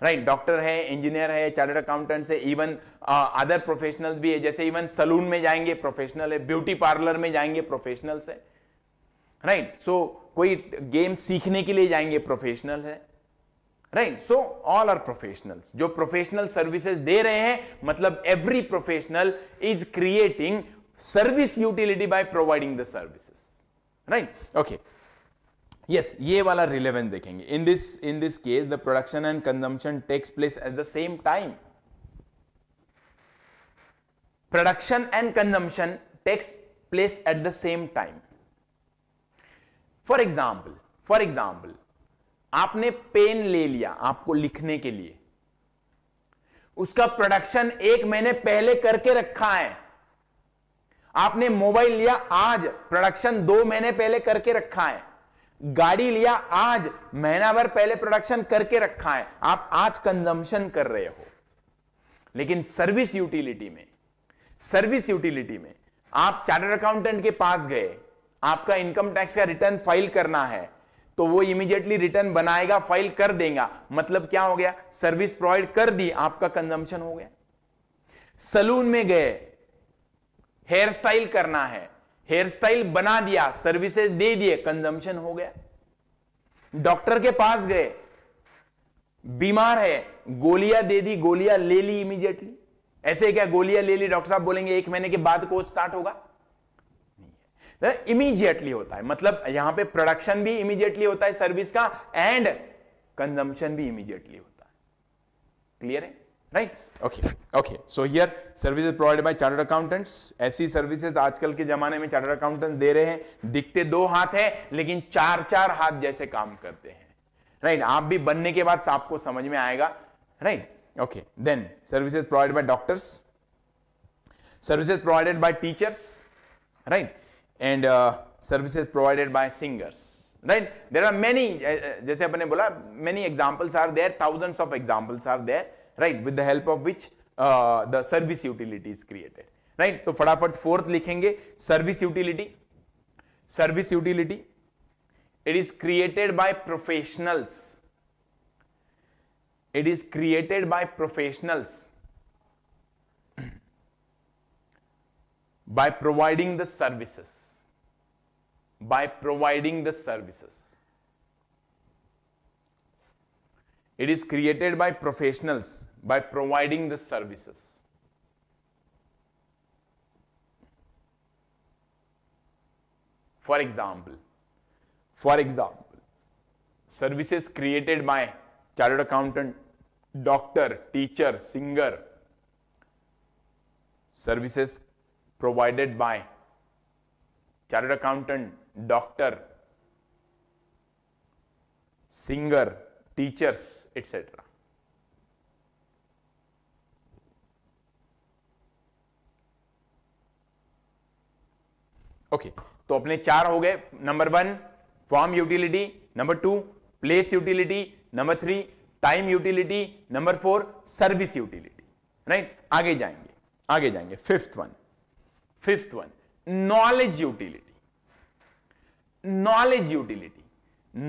right doctor है engineer है chartered accountant है even other professionals भी है जैसे even salon में जाएंगे प्रोफेशनल है ब्यूटी पार्लर में जाएंगे प्रोफेशनल्स है राइट right? सो so, कोई गेम सीखने के लिए जाएंगे प्रोफेशनल है right so all are professionals जो प्रोफेशनल सर्विसेज दे रहे हैं मतलब every professional is creating service utility by providing the services right okay yes ये वाला रिलेवेंस देखेंगे in this in this case the production and consumption takes place at the same time production and consumption takes place at the same time for example for example आपने pen ले लिया आपको लिखने के लिए उसका प्रोडक्शन एक महीने पहले करके रखा है आपने मोबाइल लिया आज प्रोडक्शन दो महीने पहले करके रखा है गाड़ी लिया आज महीना भर पहले प्रोडक्शन करके रखा है आप आज कंजम्पशन कर रहे हो लेकिन सर्विस यूटिलिटी में सर्विस यूटिलिटी में आप चार्टर्ड अकाउंटेंट के पास गए आपका इनकम टैक्स का रिटर्न फाइल करना है तो वो इमीडिएटली रिटर्न बनाएगा फाइल कर देगा मतलब क्या हो गया सर्विस प्रोवाइड कर दी आपका कंजम्पशन हो गया सलून में गए हेयर स्टाइल करना है हेयर स्टाइल बना दिया सर्विसेज दे दिए कंजम्पशन हो गया डॉक्टर के पास गए बीमार है गोलियां दे दी गोलियां ले ली इमीडिएटली ऐसे क्या गोलियां ले ली डॉक्टर साहब बोलेंगे एक महीने के बाद कोर्स स्टार्ट होगा इमीजिएटली होता है मतलब यहां पे प्रोडक्शन भी इमीजिएटली होता है सर्विस का एंड कंजम्पशन भी इमीजिएटली होता है क्लियर है right okay okay so here services provided by chartered accountants ऐसी सर्विसेज आजकल के जमाने में चार्टर्ड अकाउंटेंट्स दे रहे हैं दिखते दो हाथ है लेकिन चार चार हाथ जैसे काम करते हैं राइट right? आप भी बनने के बाद आपको समझ में आएगा right okay then services provided by doctors services provided by teachers right and uh, services provided by singers. Right? There are many, uh, uh, जैसे अपने many examples are there, thousands of examples are there, right? With the help of which uh, the service utility is created, right? तो फटाफट fourth लिखेंगे service utility, service utility, it is created by professionals. It is created by professionals. by providing the services by providing the services. It is created by professionals by providing the services. For example, for example, services created by chartered accountant, doctor, teacher, singer, services provided by chartered accountant, doctor singer teachers etcetera okay तो अपने चार हो गए number one form utility number two place utility number three time utility number four service utility right आगे जाएंगे आगे जाएंगे fifth one fifth one knowledge utility knowledge utility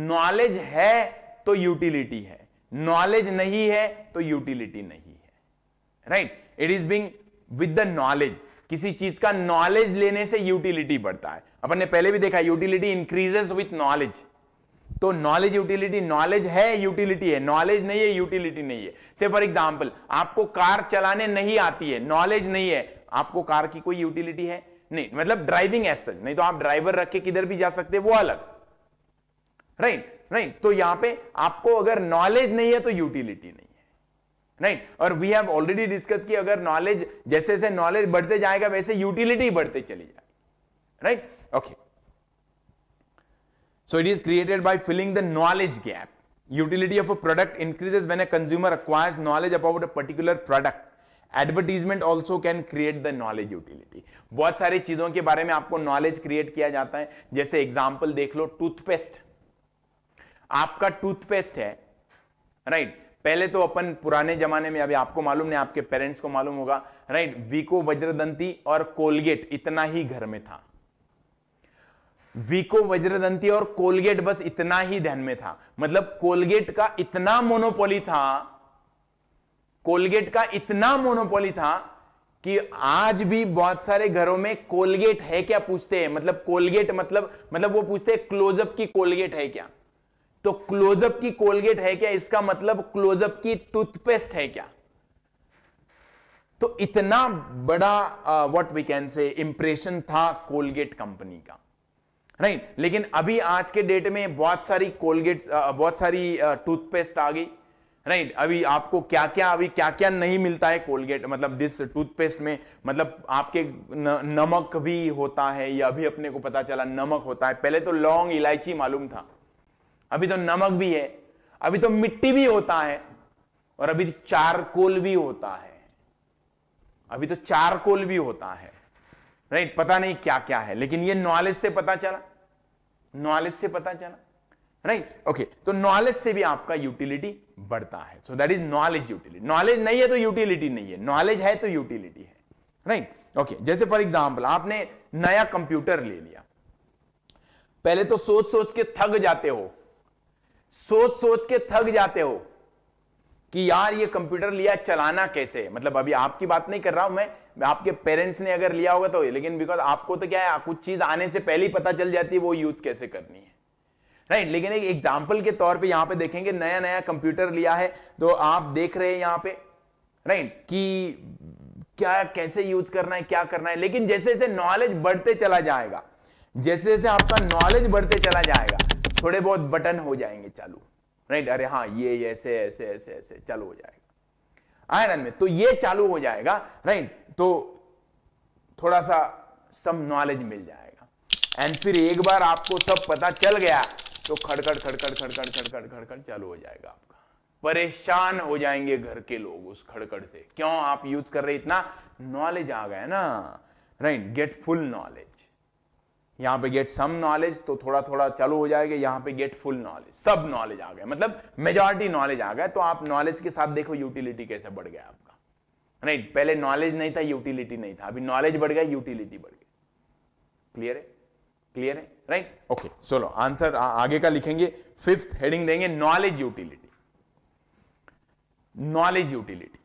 knowledge है तो यूटिलिटी है नॉलेज नहीं है तो यूटिलिटी नहीं है right it is being with the knowledge किसी चीज का नॉलेज लेने से यूटिलिटी बढ़ता है अपन ने पहले भी देखा यूटिलिटी इंक्रीजेस विथ नॉलेज तो नॉलेज यूटिलिटी नॉलेज है यूटिलिटी है नॉलेज नहीं है यूटिलिटी नहीं है से फॉर एग्जाम्पल आपको कार चलाने नहीं आती है नॉलेज नहीं है आपको कार की कोई यूटिलिटी है नहीं मतलब ड्राइविंग एस सच नहीं तो आप ड्राइवर रख के किधर भी जा सकते हैं वो अलग राइट राइट तो यहां पे आपको अगर नॉलेज नहीं है तो यूटिलिटी नहीं है राइट और वी हैव ऑलरेडी डिस्कस की अगर नॉलेज जैसे जैसे नॉलेज बढ़ते जाएगा वैसे यूटिलिटी बढ़ते चली जाएगी right okay so it is created by filling the knowledge gap utility of a product increases when a consumer acquires knowledge about a particular product advertisement also can create the knowledge utility बहुत सारी चीजों के बारे में आपको knowledge create किया जाता है जैसे एग्जाम्पल देख लो टूथपेस्ट आपका टूथपेस्ट है राइट right? पहले तो अपन पुराने जमाने में अभी आपको मालूम नहीं आपके पेरेंट्स को मालूम होगा राइट वीको वज्रदंती और कोलगेट इतना ही घर में था वीको वज्रदंती और कोलगेट बस इतना ही ध्यान में था मतलब कोलगेट का इतना मोनोपोली था कोलगेट का इतना मोनोपोली था कि आज भी बहुत सारे घरों में कोलगेट है क्या पूछते हैं मतलब कोलगेट मतलब मतलब वो पूछते हैं क्लोजअप की कोलगेट है क्या तो क्लोजअप की कोलगेट है क्या इसका मतलब क्लोजअप की टूथपेस्ट है क्या तो इतना बड़ा what we can say impression था कोलगेट कंपनी का राइट लेकिन अभी आज के डेट में बहुत सारी कोलगेट बहुत सारी टूथपेस्ट आ गई राइट right, अभी आपको क्या क्या अभी क्या क्या नहीं मिलता है कोलगेट मतलब दिस टूथपेस्ट में मतलब आपके न, नमक भी होता है या अभी अपने को पता चला नमक होता है पहले तो लौंग इलायची मालूम था अभी तो नमक भी है अभी तो मिट्टी भी होता है और अभी तो चारकोल भी होता है अभी तो चारकोल भी होता है राइट right, पता नहीं क्या क्या है लेकिन ये नॉलेज से पता चला नॉलेज से पता चला राइट ओके तो नॉलेज से भी आपका यूटिलिटी बढ़ता है so that is knowledge utility knowledge नहीं है तो यूटिलिटी नहीं है नॉलेज है तो यूटिलिटी है राइट right? Okay okay. जैसे फॉर एग्जाम्पल आपने नया कंप्यूटर ले लिया पहले तो सोच सोच के थक जाते हो सोच सोच के थक जाते हो कि यार ये कंप्यूटर लिया चलाना कैसे मतलब अभी आपकी बात नहीं कर रहा हूं मैं आपके पेरेंट्स ने अगर लिया होगा तो लेकिन बिकॉज आपको तो क्या है कुछ चीज आने से पहले ही पता चल जाती है वो यूज कैसे करनी है राइट लेकिन एक एग्जाम्पल के तौर पे यहां पे देखेंगे नया नया कंप्यूटर लिया है तो आप देख रहे हैं यहां पे राइट कि क्या कैसे यूज करना है क्या करना है लेकिन जैसे जैसे नॉलेज बढ़ते चला जाएगा जैसे जैसे आपका नॉलेज बढ़ते चला जाएगा थोड़े बहुत बटन हो जाएंगे चालू राइट अरे हाँ ये ऐसे ऐसे ऐसे ऐसे चालू हो जाएगा आयरन में तो ये चालू हो जाएगा राइट तो थोड़ा सा सम नॉलेज मिल जाएगा एंड फिर एक बार आपको सब पता चल गया तो खड़खड़ खड़खड़ खड़खड़ खड़खड़ खड़खड़ चालू हो जाएगा आपका परेशान हो जाएंगे घर के लोग उस खड़खड़ से क्यों आप यूज कर रहे इतना नॉलेज आ गया ना राइट गेट फुल नॉलेज यहां पे गेट सम नॉलेज तो थोड़ा थोड़ा चालू हो जाएगा यहां पे गेट फुल नॉलेज सब नॉलेज आ गया मतलब मेजोरिटी नॉलेज आ गया तो आप नॉलेज के साथ देखो यूटिलिटी कैसे बढ़ गया आपका राइट पहले नॉलेज नहीं था यूटिलिटी नहीं था अभी नॉलेज बढ़ गया यूटिलिटी बढ़ गई क्लियर है क्लियर है राइट ओके चलो आंसर आगे का लिखेंगे फिफ्थ हेडिंग देंगे knowledge utility knowledge utility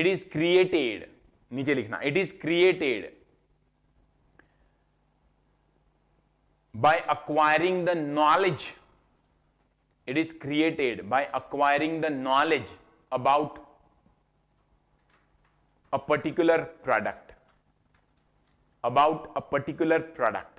it is created नीचे लिखना it is created by acquiring the knowledge it is created by acquiring the knowledge about a particular product about a particular product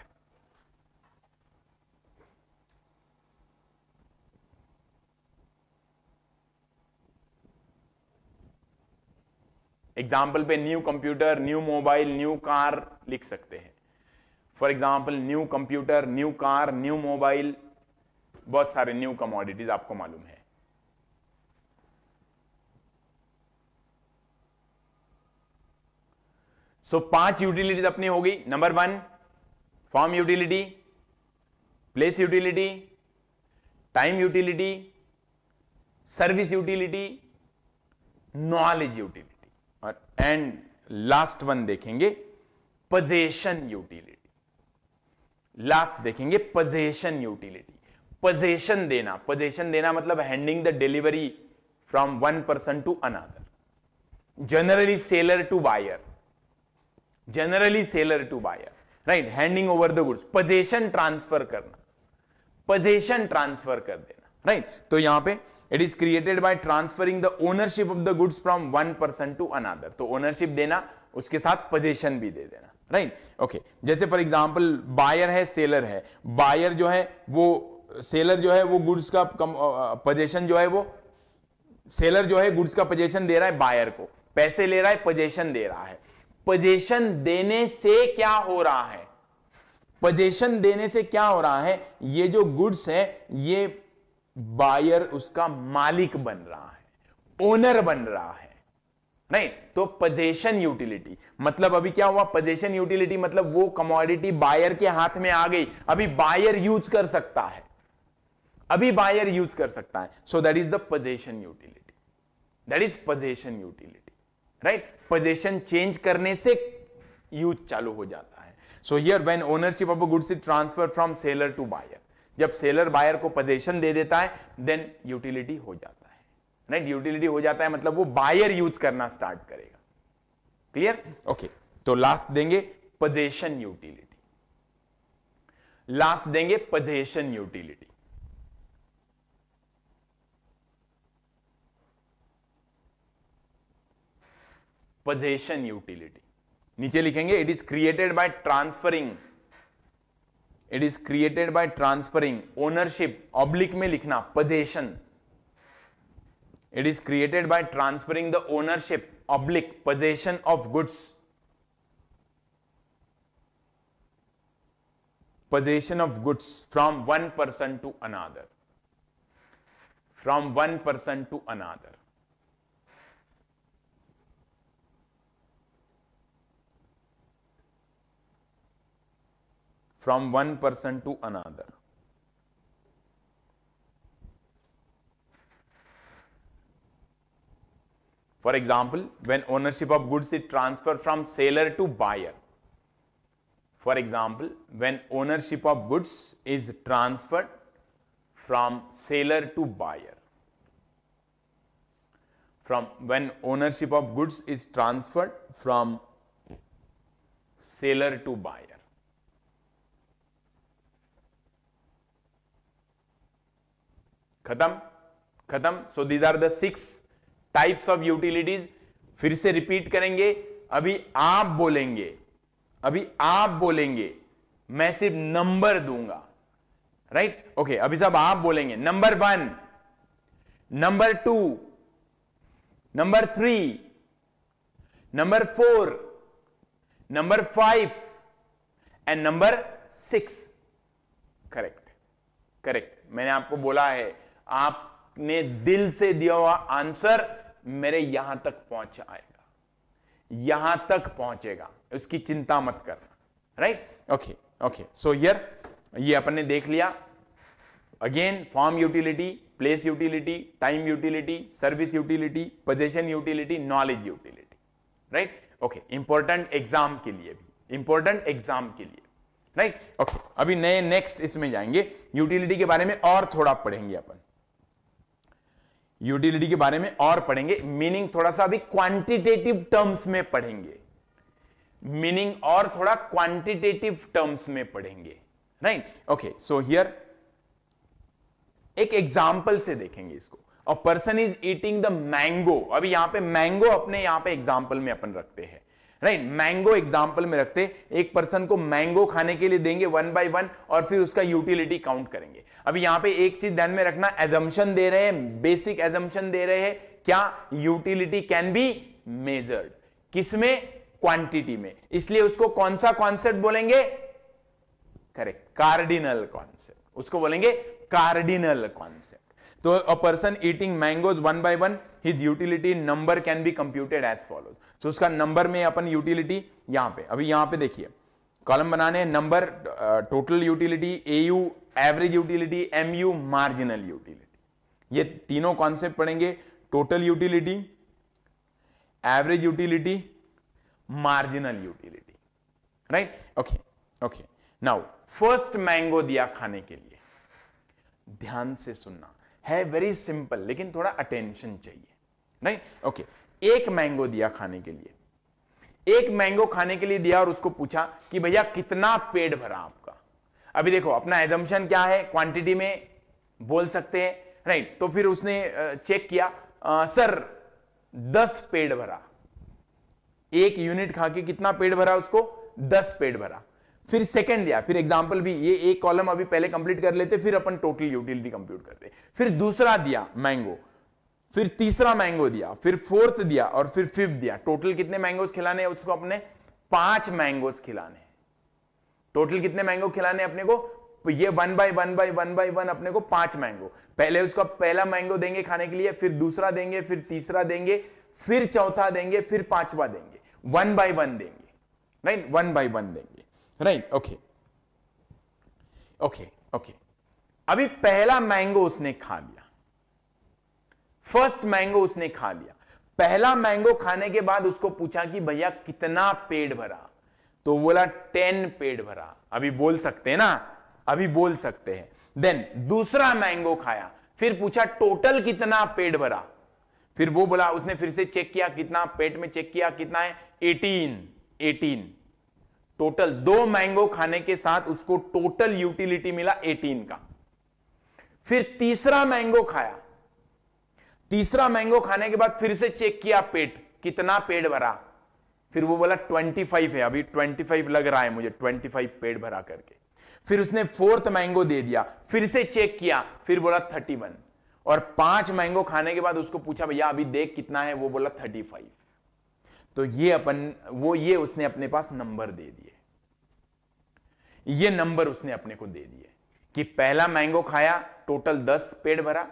example पे new computer new mobile new car लिख सकते हैं for example new computer new car new mobile बहुत सारे new commodities आपको मालूम है सो पांच यूटिलिटीज अपनी होगी number one form utility place utility time utility service utility knowledge utility और एंड लास्ट वन देखेंगे पजेशन यूटिलिटी लास्ट देखेंगे पजेशन यूटिलिटी पजेशन देना पजेशन देना मतलब handing the delivery from one person to another generally seller to buyer generally seller to buyer right handing over the goods possession transfer करना possession transfer कर देना right right? तो यहां पे it is created by transferring the ownership of the goods from one person to another तो ownership देना उसके साथ पजेशन भी दे देना राइट right? Okay okay. जैसे फॉर एग्जाम्पल बायर है सेलर है बायर जो है वो सेलर जो है वो गुड्स का पोजेशन पजेशन जो है वो सेलर जो है गुड्स का पोजेशन दे रहा है बायर को पैसे ले रहा है पोजेशन दे रहा है पोजेशन देने से क्या हो रहा है पोजेशन देने से क्या हो रहा है ये जो गुड्स है ये बायर उसका मालिक बन रहा है ओनर बन रहा है नहीं तो पोजेशन यूटिलिटी मतलब अभी क्या हुआ पोजेशन यूटिलिटी मतलब वो कमोडिटी बायर के हाथ में आ गई अभी बायर यूज कर सकता है अभी बायर यूज कर सकता है so that is the possession utility that is possession utility right possession change करने से यूज चालू हो जाता है so here when ownership of a goods is transfer from seller to buyer जब सेलर बायर को पोजेशन दे देता है देन यूटिलिटी हो जाता है राइट यूटिलिटी हो जाता है मतलब वो बायर यूज करना स्टार्ट करेगा क्लियर ओके okay. तो लास्ट देंगे पोजेशन यूटिलिटी लास्ट देंगे पोजेशन यूटिलिटी पोजेशन यूटिलिटी नीचे लिखेंगे it is created by transferring it is created by transferring ownership oblique में लिखना possession it is created by transferring the ownership oblique possession of goods possession of goods from one person to another from one person to another from one person to another. For example, when ownership of goods is transferred from seller to buyer. For example, when ownership of goods is transferred from seller to buyer. From when ownership of goods is transferred from seller to buyer. खत्म खत्म so these are the six types of utilities फिर से repeat करेंगे अभी आप बोलेंगे अभी आप बोलेंगे मैं सिर्फ नंबर दूंगा राइट right? ओके okay, अभी सब आप बोलेंगे number one number two number three number four number five and number six correct correct मैंने आपको बोला है आपने दिल से दिया हुआ आंसर मेरे यहां तक पहुंच आएगा यहां तक पहुंचेगा उसकी चिंता मत करना राइट ओके ओके सो यर ये अपन ने देख लिया again form utility place utility time utility service utility possession utility knowledge utility right okay important exam के लिए भी इंपॉर्टेंट एग्जाम के लिए राइट right? Okay okay. अभी नए नेक्स्ट इसमें जाएंगे यूटिलिटी के बारे में और थोड़ा पढ़ेंगे अपन यूटिलिटी के बारे में और पढ़ेंगे मीनिंग थोड़ा सा अभी क्वांटिटेटिव टर्म्स में पढ़ेंगे मीनिंग और थोड़ा क्वांटिटेटिव टर्म्स में पढ़ेंगे राइट ओके सो हियर एक एग्जाम्पल से देखेंगे इसको a person is eating the mango अभी यहां पे मैंगो अपने यहां पे एग्जाम्पल में अपन रखते हैं राइट मैंगो एग्जाम्पल में रखते एक पर्सन को मैंगो खाने के लिए देंगे वन बाय वन और फिर उसका यूटिलिटी काउंट करेंगे अभी यहां पे एक चीज ध्यान में रखना एजम्पन दे रहे हैं बेसिक एजम्पन दे रहे हैं क्या यूटिलिटी कैन बी मेजर्ड किसमें क्वांटिटी में इसलिए उसको कौन सा कॉन्सेप्ट बोलेंगे करेक्ट कार्डिनल कॉन्सेप्ट उसको बोलेंगे कार्डिनल कॉन्सेप्ट तो a person eating mangoes one by one his utility number can be computed as follows so उसका नंबर में अपन यूटिलिटी यहां पे अभी यहां पे देखिए कॉलम बनाने number total utility AU average utility M U marginal utility ये तीनों कॉन्सेप्ट पढ़ेंगे total utility average utility marginal utility right okay okay now first mango दिया खाने के लिए ध्यान से सुनना है वेरी सिंपल लेकिन थोड़ा अटेंशन चाहिए राइट ओके okay. एक मैंगो दिया खाने के लिए एक मैंगो खाने के लिए दिया और उसको पूछा कि भैया कितना पेट भरा आपका अभी देखो अपना एजम्पन क्या है क्वांटिटी में बोल सकते हैं राइट तो फिर उसने चेक किया आ, सर दस पेड़ भरा एक यूनिट खा के कितना पेड़ भरा उसको दस पेड़ भरा फिर सेकंड दिया फिर एग्जाम्पल भी ये एक कॉलम अभी पहले कंप्लीट कर लेते फिर अपन टोटल यूटिलिटी कंप्यूट करते फिर दूसरा दिया मैंगो फिर तीसरा मैंगो दिया फिर फोर्थ दिया और फिर फिफ्थ दिया टोटल कितने मैंगोज खिलाने उसको अपने पांच मैंगोज खिलाने टोटल कितने मैंगो खिलाने अपने को तो ये one by one by one by one अपने को पांच मैंगो पहले उसका पहला मैंगो देंगे खाने के लिए फिर दूसरा देंगे फिर तीसरा देंगे फिर चौथा देंगे फिर पांचवा देंगे वन बाय वन देंगे राइट वन बाय वन देंगे राइट ओके ओके ओके अभी पहला मैंगो उसने खा लिया फर्स्ट मैंगो उसने खा लिया पहला मैंगो खाने के बाद उसको पूछा कि भैया कितना पेट भरा तो बोला टेन पेड़ भरा अभी बोल सकते हैं ना अभी बोल सकते हैं देन दूसरा मैंगो खाया फिर पूछा टोटल कितना पेड़ भरा फिर वो बोला उसने फिर से चेक किया कितना पेट में चेक किया कितना है एटीन एटीन टोटल दो मैंगो खाने के साथ उसको टोटल यूटिलिटी मिला एटीन का फिर तीसरा मैंगो खाया तीसरा मैंगो खाने के बाद फिर से चेक किया पेट कितना पेड़ भरा फिर वो बोला 25 है अभी 25 लग रहा है मुझे 25 पेट भरा करके फिर उसने फोर्थ मैंगो दे दिया फिर से चेक किया फिर बोला थर्टी वन और पांच मैंगो खाने के बाद उसको पूछा भैया अभी देख कितना है वो बोला फाइव तो ये अपन वो ये उसने अपने पास नंबर दे दिए ये नंबर उसने अपने को दे दिए कि पहला मैंगो खाया टोटल दस पेड़ भरा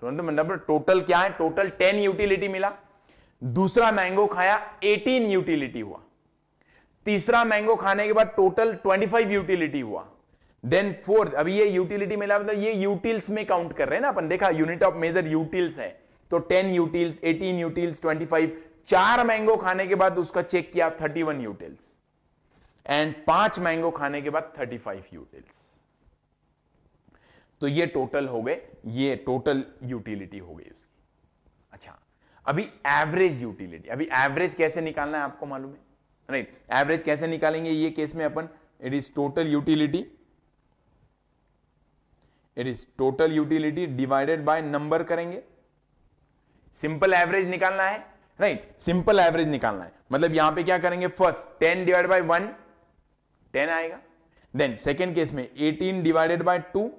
तो मतलब टोटल क्या है टोटल टेन यूटिलिटी मिला दूसरा मैंगो खाया 18 यूटिलिटी हुआ तीसरा मैंगो खाने के बाद टोटल 25 यूटिलिटी हुआ देन फोर्थ अभी ये यूटिलिटी मिला मतलब ये यूटिल्स में काउंट कर रहे हैं ना अपन देखा यूनिट ऑफ मेजर यूटिल्स है तो 10 यूटिल्स 18 यूटिल्स 25 चार मैंगो खाने के बाद उसका चेक किया 31 यूटिल्स एंड पांच मैंगो खाने के बाद 35 यूटिल्स तो ये टोटल हो गए ये टोटल यूटिलिटी हो गई उसकी अभी एवरेज यूटिलिटी अभी एवरेज कैसे निकालना है आपको मालूम है राइट right. एवरेज कैसे निकालेंगे ये केस में अपन it is total utility it is total utility divided by number करेंगे सिंपल एवरेज निकालना है राइट सिंपल एवरेज निकालना है मतलब यहां पे क्या करेंगे first ten divide by one ten आएगा देन सेकेंड केस में eighteen divided by two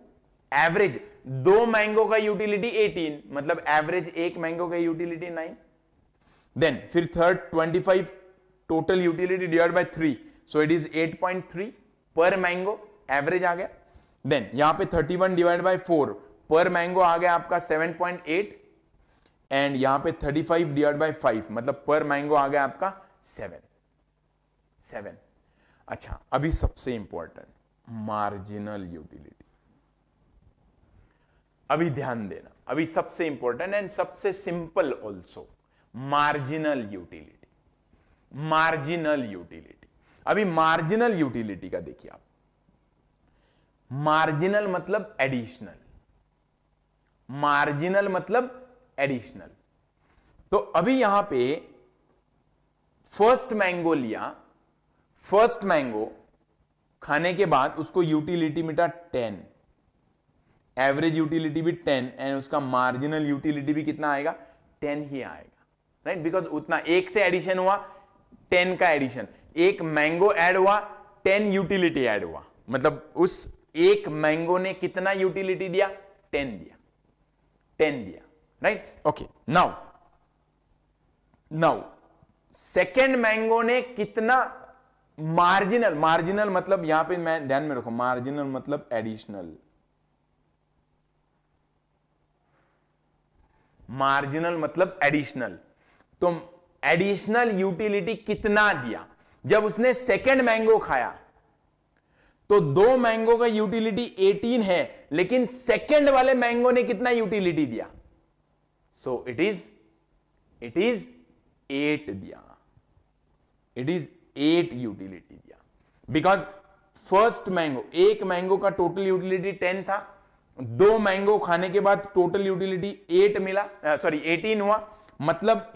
average दो मैंगो का यूटिलिटी 18 मतलब एवरेज एक मैंगो का यूटिलिटी 9 देन फिर third 25 total utility divide by 3 so it is 8.3 per mango average आ गया then यहां पे 31 डिवाइड बाय 4 पर मैंगो आ गया आपका 7.8 एंड यहां पे 35 डिवाइड बाय 5 मतलब पर मैंगो आ गया आपका 7 7 अच्छा अभी सबसे इंपॉर्टेंट मार्जिनल यूटिलिटी अभी ध्यान देना अभी सबसे इंपॉर्टेंट एंड सबसे simple also marginal utility marginal utility अभी मार्जिनल यूटिलिटी का देखिए आप मार्जिनल मतलब एडिशनल मार्जिनल मतलब एडिशनल तो अभी यहां पे फर्स्ट मैंगो लिया फर्स्ट मैंगो खाने के बाद उसको यूटिलिटी मिटा टेन एवरेज यूटिलिटी भी टेन एंड उसका मार्जिनल यूटिलिटी भी कितना आएगा टेन ही आएगा राइट right? बिकॉज उतना एक से एडिशन हुआ टेन का एडिशन एक मैंगो ऐड हुआ टेन यूटिलिटी ऐड हुआ मतलब उस एक मैंगो ने कितना यूटिलिटी दिया टेन दिया टेन दिया right okay now now second mango ने कितना मार्जिनल मार्जिनल मतलब यहां पे मैं ध्यान में रखो मार्जिनल मतलब एडिशनल मार्जिनल मतलब एडिशनल तो एडिशनल यूटिलिटी कितना दिया जब उसने सेकेंड मैंगो खाया तो दो मैंगो का यूटिलिटी 18 है लेकिन सेकेंड वाले मैंगो ने कितना यूटिलिटी दिया so it is it is eight दिया इट इज एट यूटिलिटी दिया बिकॉज फर्स्ट मैंगो एक मैंगो का टोटल यूटिलिटी टेन था दो मैंगो खाने के बाद टोटल यूटिलिटी एट मिला सॉरी एटीन हुआ मतलब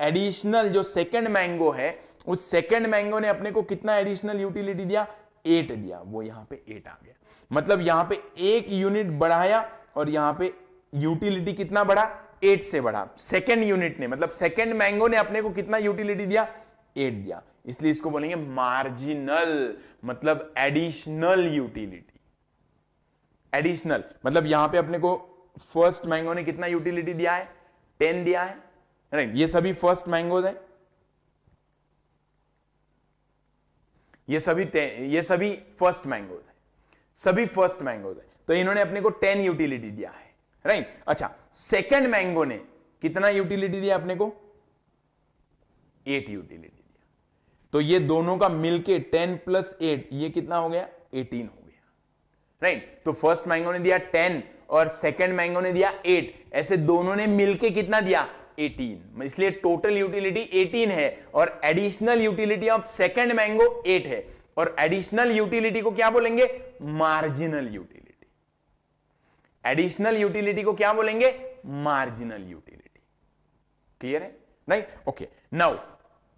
एडिशनल जो सेकंड मैंगो है उस सेकंड मैंगो ने अपने को कितना एडिशनल यूटिलिटी दिया एट दिया वो यहां पे एट आ गया मतलब यहां पे एक यूनिट बढ़ाया और यहां पे यूटिलिटी कितना बढ़ा एट से बढ़ा सेकेंड यूनिट ने मतलब सेकेंड मैंगो ने अपने को कितना यूटिलिटी दिया एट दिया इसलिए इसको बोलेंगे मार्जिनल मतलब एडिशनल यूटिलिटी एडिशनल मतलब यहां पे अपने को फर्स्ट मैंगो ने कितना यूटिलिटी दिया है टेन दिया है राइट ये सभी फर्स्ट मैंगोज है ये सभी ये सभी फर्स्ट मैंगोज है सभी फर्स्ट मैंगोज है तो इन्होंने अपने को टेन यूटिलिटी दिया है राइट अच्छा सेकेंड मैंगो ने कितना यूटिलिटी दिया अपने को एट यूटिलिटी दिया तो ये दोनों का मिलके टेन प्लस एट ये कितना हो गया एटीन हो राइट तो फर्स्ट मैंगो ने दिया टेन और सेकेंड मैंगो ने दिया एट ऐसे दोनों ने मिलके कितना दिया 18 इसलिए टोटल यूटिलिटी 18 है और additional utility of second mango 8 है और एडिशनल यूटिलिटी को क्या बोलेंगे मार्जिनल यूटिलिटी एडिशनल यूटिलिटी को क्या बोलेंगे मार्जिनल यूटिलिटी क्लियर है राइट ओके नाउ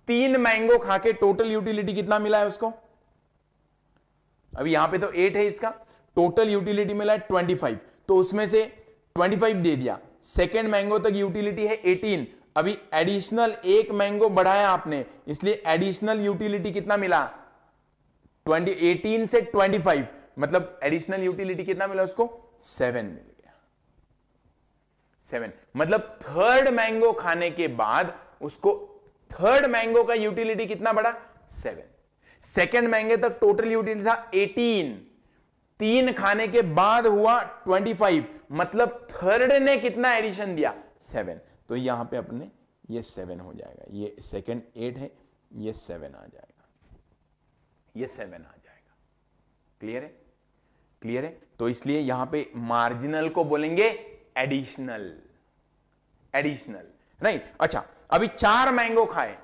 तीन मैंगो खाके टोटल यूटिलिटी कितना मिला है उसको अभी यहां पे तो एट है इसका टोटल यूटिलिटी मिला है ट्वेंटी फाइव तो उसमें से ट्वेंटी फाइव दे दिया सेकेंड मैंगो तक यूटिलिटी है एटीन अभी एडिशनल एक मैंगो बढ़ाया आपने इसलिए एडिशनल यूटिलिटी कितना मिला ट्वेंटी एटीन से ट्वेंटी फाइव मतलब एडिशनल यूटिलिटी कितना मिला उसको सेवन मिल गया सेवन मतलब थर्ड मैंगो खाने के बाद उसको थर्ड मैंगो का यूटिलिटी कितना बढ़ा सेवन सेकेंड मैंगे तक टोटल यूटिलिटी था एटीन तीन खाने के बाद हुआ 25 मतलब थर्ड ने कितना एडिशन दिया सेवन तो यहां पे अपने ये सेवन हो जाएगा ये सेकंड एट है ये सेवन आ जाएगा ये सेवन आ जाएगा क्लियर है क्लियर है तो इसलिए यहां पे मार्जिनल को बोलेंगे एडिशनल एडिशनल राइट अच्छा अभी चार मैंगो खाए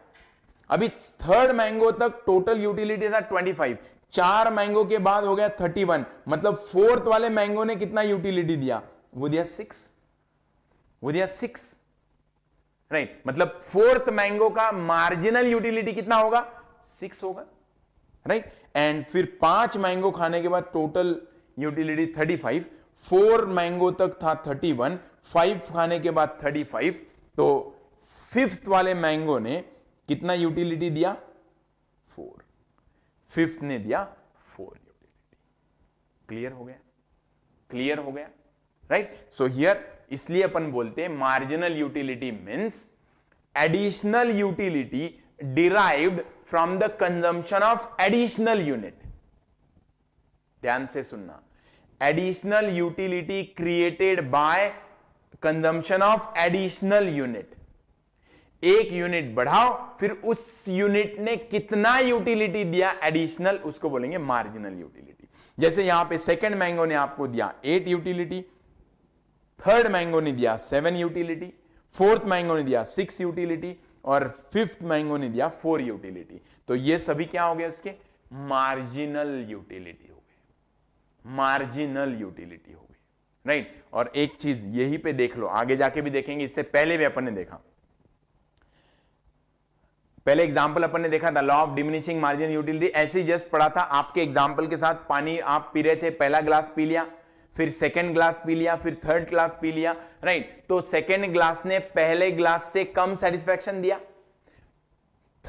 अभी थर्ड मैंगो तक टोटल यूटिलिटी था 25 चार मैंगो के बाद हो गया थर्टी वन मतलब फोर्थ वाले मैंगो ने कितना यूटिलिटी दिया वो दिया सिक्स वो दिया सिक्स राइट right. मतलब फोर्थ मैंगो का मार्जिनल यूटिलिटी कितना होगा सिक्स होगा राइट right? एंड फिर पांच मैंगो खाने के बाद total utility thirty five four mango तक था थर्टी वन फाइव खाने के बाद थर्टी फाइव तो फिफ्थ वाले मैंगो ने कितना यूटिलिटी दिया फिफ्थ ने दिया फोर यूटिलिटी क्लियर हो गया क्लियर हो गया राइट सो हियर इसलिए अपन बोलते हैं marginal utility means additional utility derived from the consumption of additional unit ध्यान से सुनना additional utility created by consumption of additional unit एक यूनिट बढ़ाओ फिर उस यूनिट ने कितना यूटिलिटी दिया एडिशनल उसको बोलेंगे मार्जिनल यूटिलिटी जैसे यहां पे सेकंड मैंगो ने आपको दिया एट यूटिलिटी थर्ड मैंगो ने दिया सेवन यूटिलिटी फोर्थ मैंगो ने दिया सिक्स यूटिलिटी और फिफ्थ मैंगो ने दिया फोर यूटिलिटी तो ये सभी क्या हो गया इसके मार्जिनल यूटिलिटी हो गए मार्जिनल यूटिलिटी हो गई राइट और एक चीज यही पे देख लो आगे जाके भी देखेंगे इससे पहले भी अपन ने देखा पहले एग्जाम्पल अपन ने देखा था law of diminishing margin utility ऐसे ही जस्ट पढ़ा था आपके एग्जाम्पल के साथ पानी आप पी रहे थे पहला ग्लास पी लिया फिर सेकेंड ग्लास पी लिया फिर थर्ड ग्लास पी लिया राइट तो सेकेंड ग्लास ने पहले ग्लास से कम सेटिस्फेक्शन दिया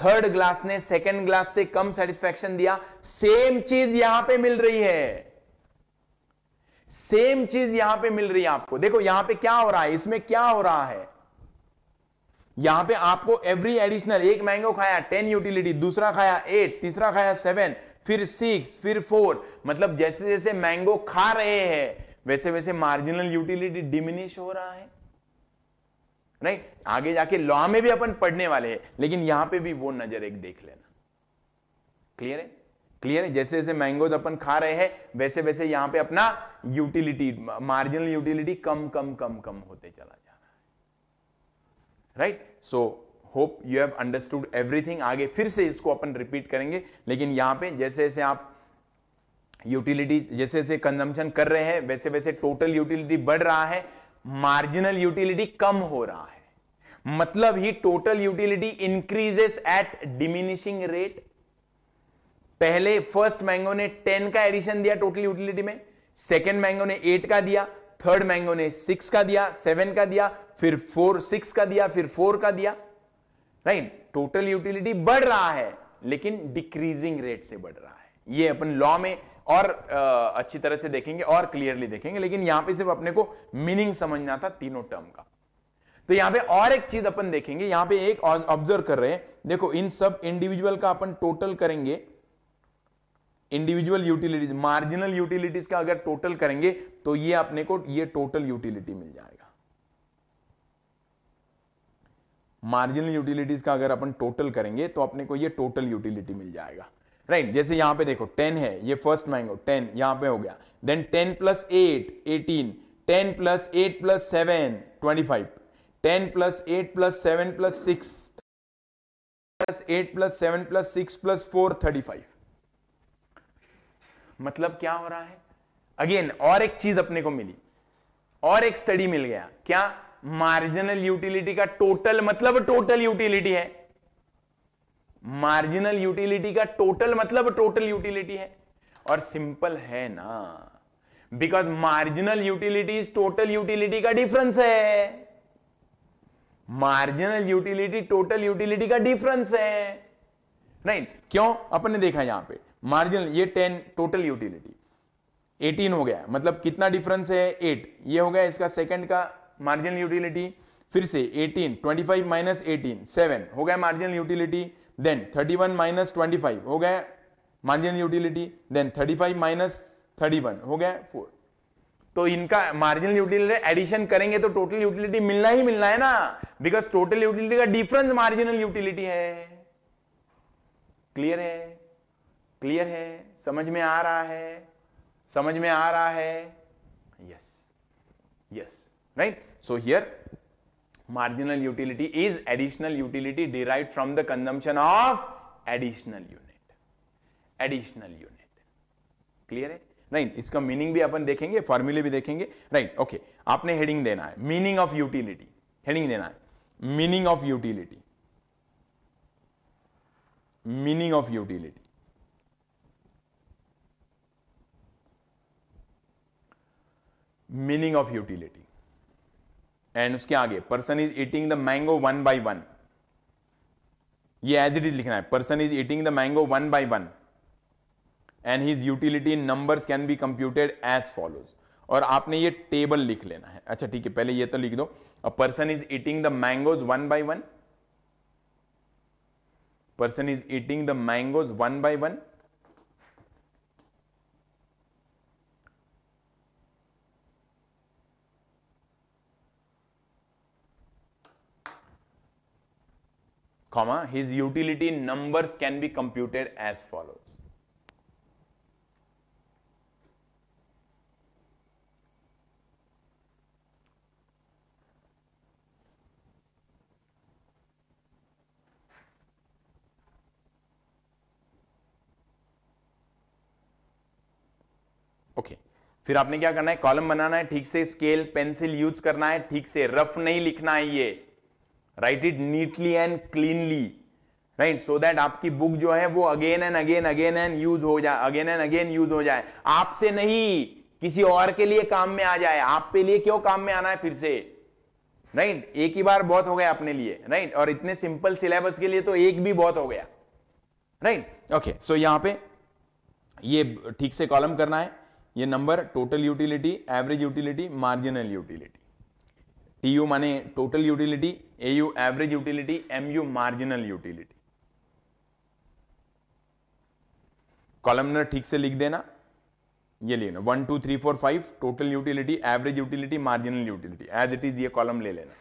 थर्ड ग्लास ने सेकेंड ग्लास से कम सेटिस्फेक्शन दिया सेम चीज यहां पे मिल रही है सेम चीज यहां पे मिल रही है आपको देखो यहां पे क्या हो रहा है इसमें क्या हो रहा है यहां पे आपको एवरी एडिशनल एक मैंगो खाया टेन यूटिलिटी दूसरा खाया एट तीसरा खाया सेवन फिर सिक्स फिर फोर मतलब जैसे जैसे मैंगो खा रहे हैं वैसे वैसे मार्जिनल यूटिलिटी डिमिनिश हो रहा है राइट आगे जाके लॉ में भी अपन पढ़ने वाले हैं लेकिन यहां पे भी वो नजर एक देख लेना क्लियर है क्लियर है जैसे जैसे मैंगोज अपन खा रहे हैं वैसे वैसे यहां पे अपना यूटिलिटी मार्जिनल यूटिलिटी कम कम कम कम होते चला जा रहा है right so hope you have understood everything आगे फिर से इसको अपन रिपीट करेंगे लेकिन यहां पे जैसे जैसे आप यूटिलिटी जैसे जैसे कंजम्पशन कर रहे हैं वैसे वैसे टोटल यूटिलिटी बढ़ रहा है मार्जिनल यूटिलिटी कम हो रहा है मतलब ही total utility increases at diminishing rate पहले फर्स्ट मैंगो ने 10 का एडिशन दिया टोटल यूटिलिटी में सेकेंड मैंगो ने 8 का दिया थर्ड मैंगो ने 6 का दिया 7 का दिया फिर फोर सिक्स का दिया फिर फोर का दिया राइट टोटल यूटिलिटी बढ़ रहा है लेकिन डिक्रीजिंग रेट से बढ़ रहा है ये अपन लॉ में और आ, अच्छी तरह से देखेंगे और क्लियरली देखेंगे लेकिन यहां पे सिर्फ अपने को मीनिंग समझना था तीनों टर्म का तो यहां पे और एक चीज अपन देखेंगे यहां पे एक ऑब्जर्व कर रहे हैं देखो इन सब इंडिविजुअल का अपन टोटल करेंगे इंडिविजुअल यूटिलिटीज मार्जिनल यूटिलिटीज का अगर टोटल करेंगे तो ये अपने को ये टोटल यूटिलिटी मिल जाएगा मार्जिनल यूटिलिटीज का अगर अपन टोटल करेंगे तो अपने को ये टोटल यूटिलिटी मिल जाएगा राइट right, जैसे यहां पे देखो 10 है ये फर्स्ट मैंगो 10 यहां पे हो गया then 10 plus 8 18 10 plus 8 plus 7 25 10 plus 8 plus 7 plus 6 plus 8 plus 7 plus 6 plus 4 35 मतलब क्या हो रहा है अगेन और एक चीज अपने को मिली और एक स्टडी मिल गया क्या मार्जिनल यूटिलिटी का टोटल मतलब टोटल यूटिलिटी है मार्जिनल यूटिलिटी का टोटल मतलब टोटल यूटिलिटी है और सिंपल है ना because marginal utility total utility का डिफरेंस है मार्जिनल यूटिलिटी टोटल यूटिलिटी का डिफरेंस है राइट क्यों अपन ने देखा यहां पे मार्जिनल ये टेन टोटल यूटिलिटी एटीन हो गया मतलब कितना डिफरेंस है एट ये हो गया इसका सेकंड का मार्जिनल यूटिलिटी फिर से 18 25 माइनस एटीन सेवन हो गया marginal utility then 31 one minus twenty हो गया marginal utility then 35 five minus thirty हो गया फोर तो इनका मार्जिनल यूटिलिटी एडिशन करेंगे तो टोटल यूटिलिटी मिलना ही मिलना है ना बिकॉज टोटल यूटिलिटी का डिफरेंस मार्जिनल यूटिलिटी है क्लियर है क्लियर है समझ में आ रहा है समझ में आ रहा है yes yes right? So here marginal utility is additional utility derived from the consumption of additional unit additional unit clear hai right right, इसका मीनिंग भी अपन देखेंगे फॉर्मूले भी देखेंगे राइट right, ओके okay. आपने हेडिंग देना है मीनिंग ऑफ यूटिलिटी हेडिंग देना है meaning of utility meaning of utility meaning of utility and उसके आगे person is eating the mango one by one ये एज इट इज लिखना है person is eating the mango one by one and his utility in number can be computed as follows और आपने ये table लिख लेना है अच्छा ठीक है पहले ये तो लिख दो a person is eating the mangoes one by one person is eating the mangoes one by one comma his utility numbers can be computed as follows okay okay. फिर आपने क्या करना है कॉलम बनाना है ठीक से स्केल पेंसिल यूज करना है ठीक से रफ नहीं लिखना है ये write it neatly and cleanly right so that आपकी बुक जो है वो again and again again and use हो जाए अगेन एंड अगेन यूज हो जाए आपसे नहीं किसी और के लिए काम में आ जाए आप पे लिए क्यों काम में आना है फिर से राइट एक ही बार बहुत हो गया अपने लिए राइट और इतने सिंपल सिलेबस के लिए तो एक भी बहुत हो गया राइट ओके सो यहां पे ये ठीक से कॉलम करना है ये number total utility average utility marginal utility T e U माने total utility A U average utility M U marginal utility कॉलमनर ठीक से लिख देना ये लेना one two three four five total utility average utility marginal utility as it is ये column ले लेना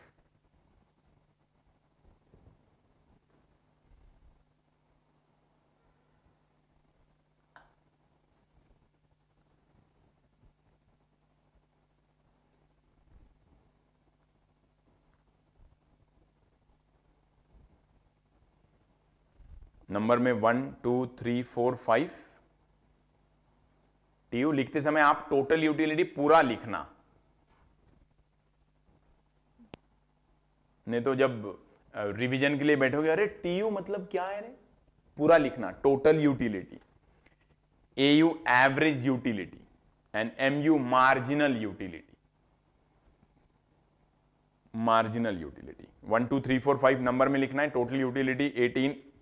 नंबर में one two three four five T U लिखते समय आप टोटल यूटिलिटी पूरा लिखना नहीं तो जब रिवीजन के लिए बैठोगे अरे टीयू मतलब क्या है रे पूरा लिखना total utility A U average utility and M U marginal utility marginal utility one two three four five number में लिखना है total utility eighteen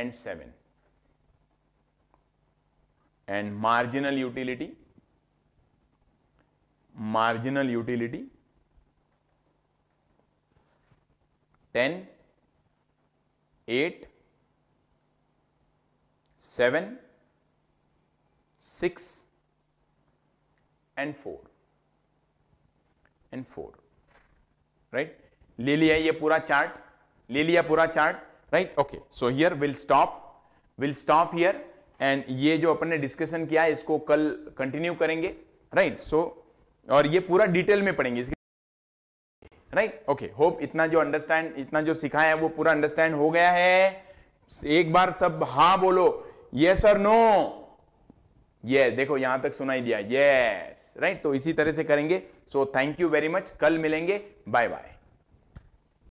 and 7 and marginal utility marginal utility 10 8 7 6 and 4 and 4 right right? ले लिया ये पूरा chart ले लिया पूरा chart right okay so here will stop will stop here and ये जो अपन ने डिस्कशन किया है इसको कल कंटिन्यू करेंगे राइट right? सो so, और ये पूरा डिटेल में पढ़ेंगे इसके राइट ओके होप इतना जो अंडरस्टैंड इतना जो सिखाया है वो पूरा अंडरस्टैंड हो गया है एक बार सब हा बोलो यस और नो ये देखो यहां तक सुनाई दिया यस राइट right? तो इसी तरह से करेंगे so thank you very much कल मिलेंगे बाय बाय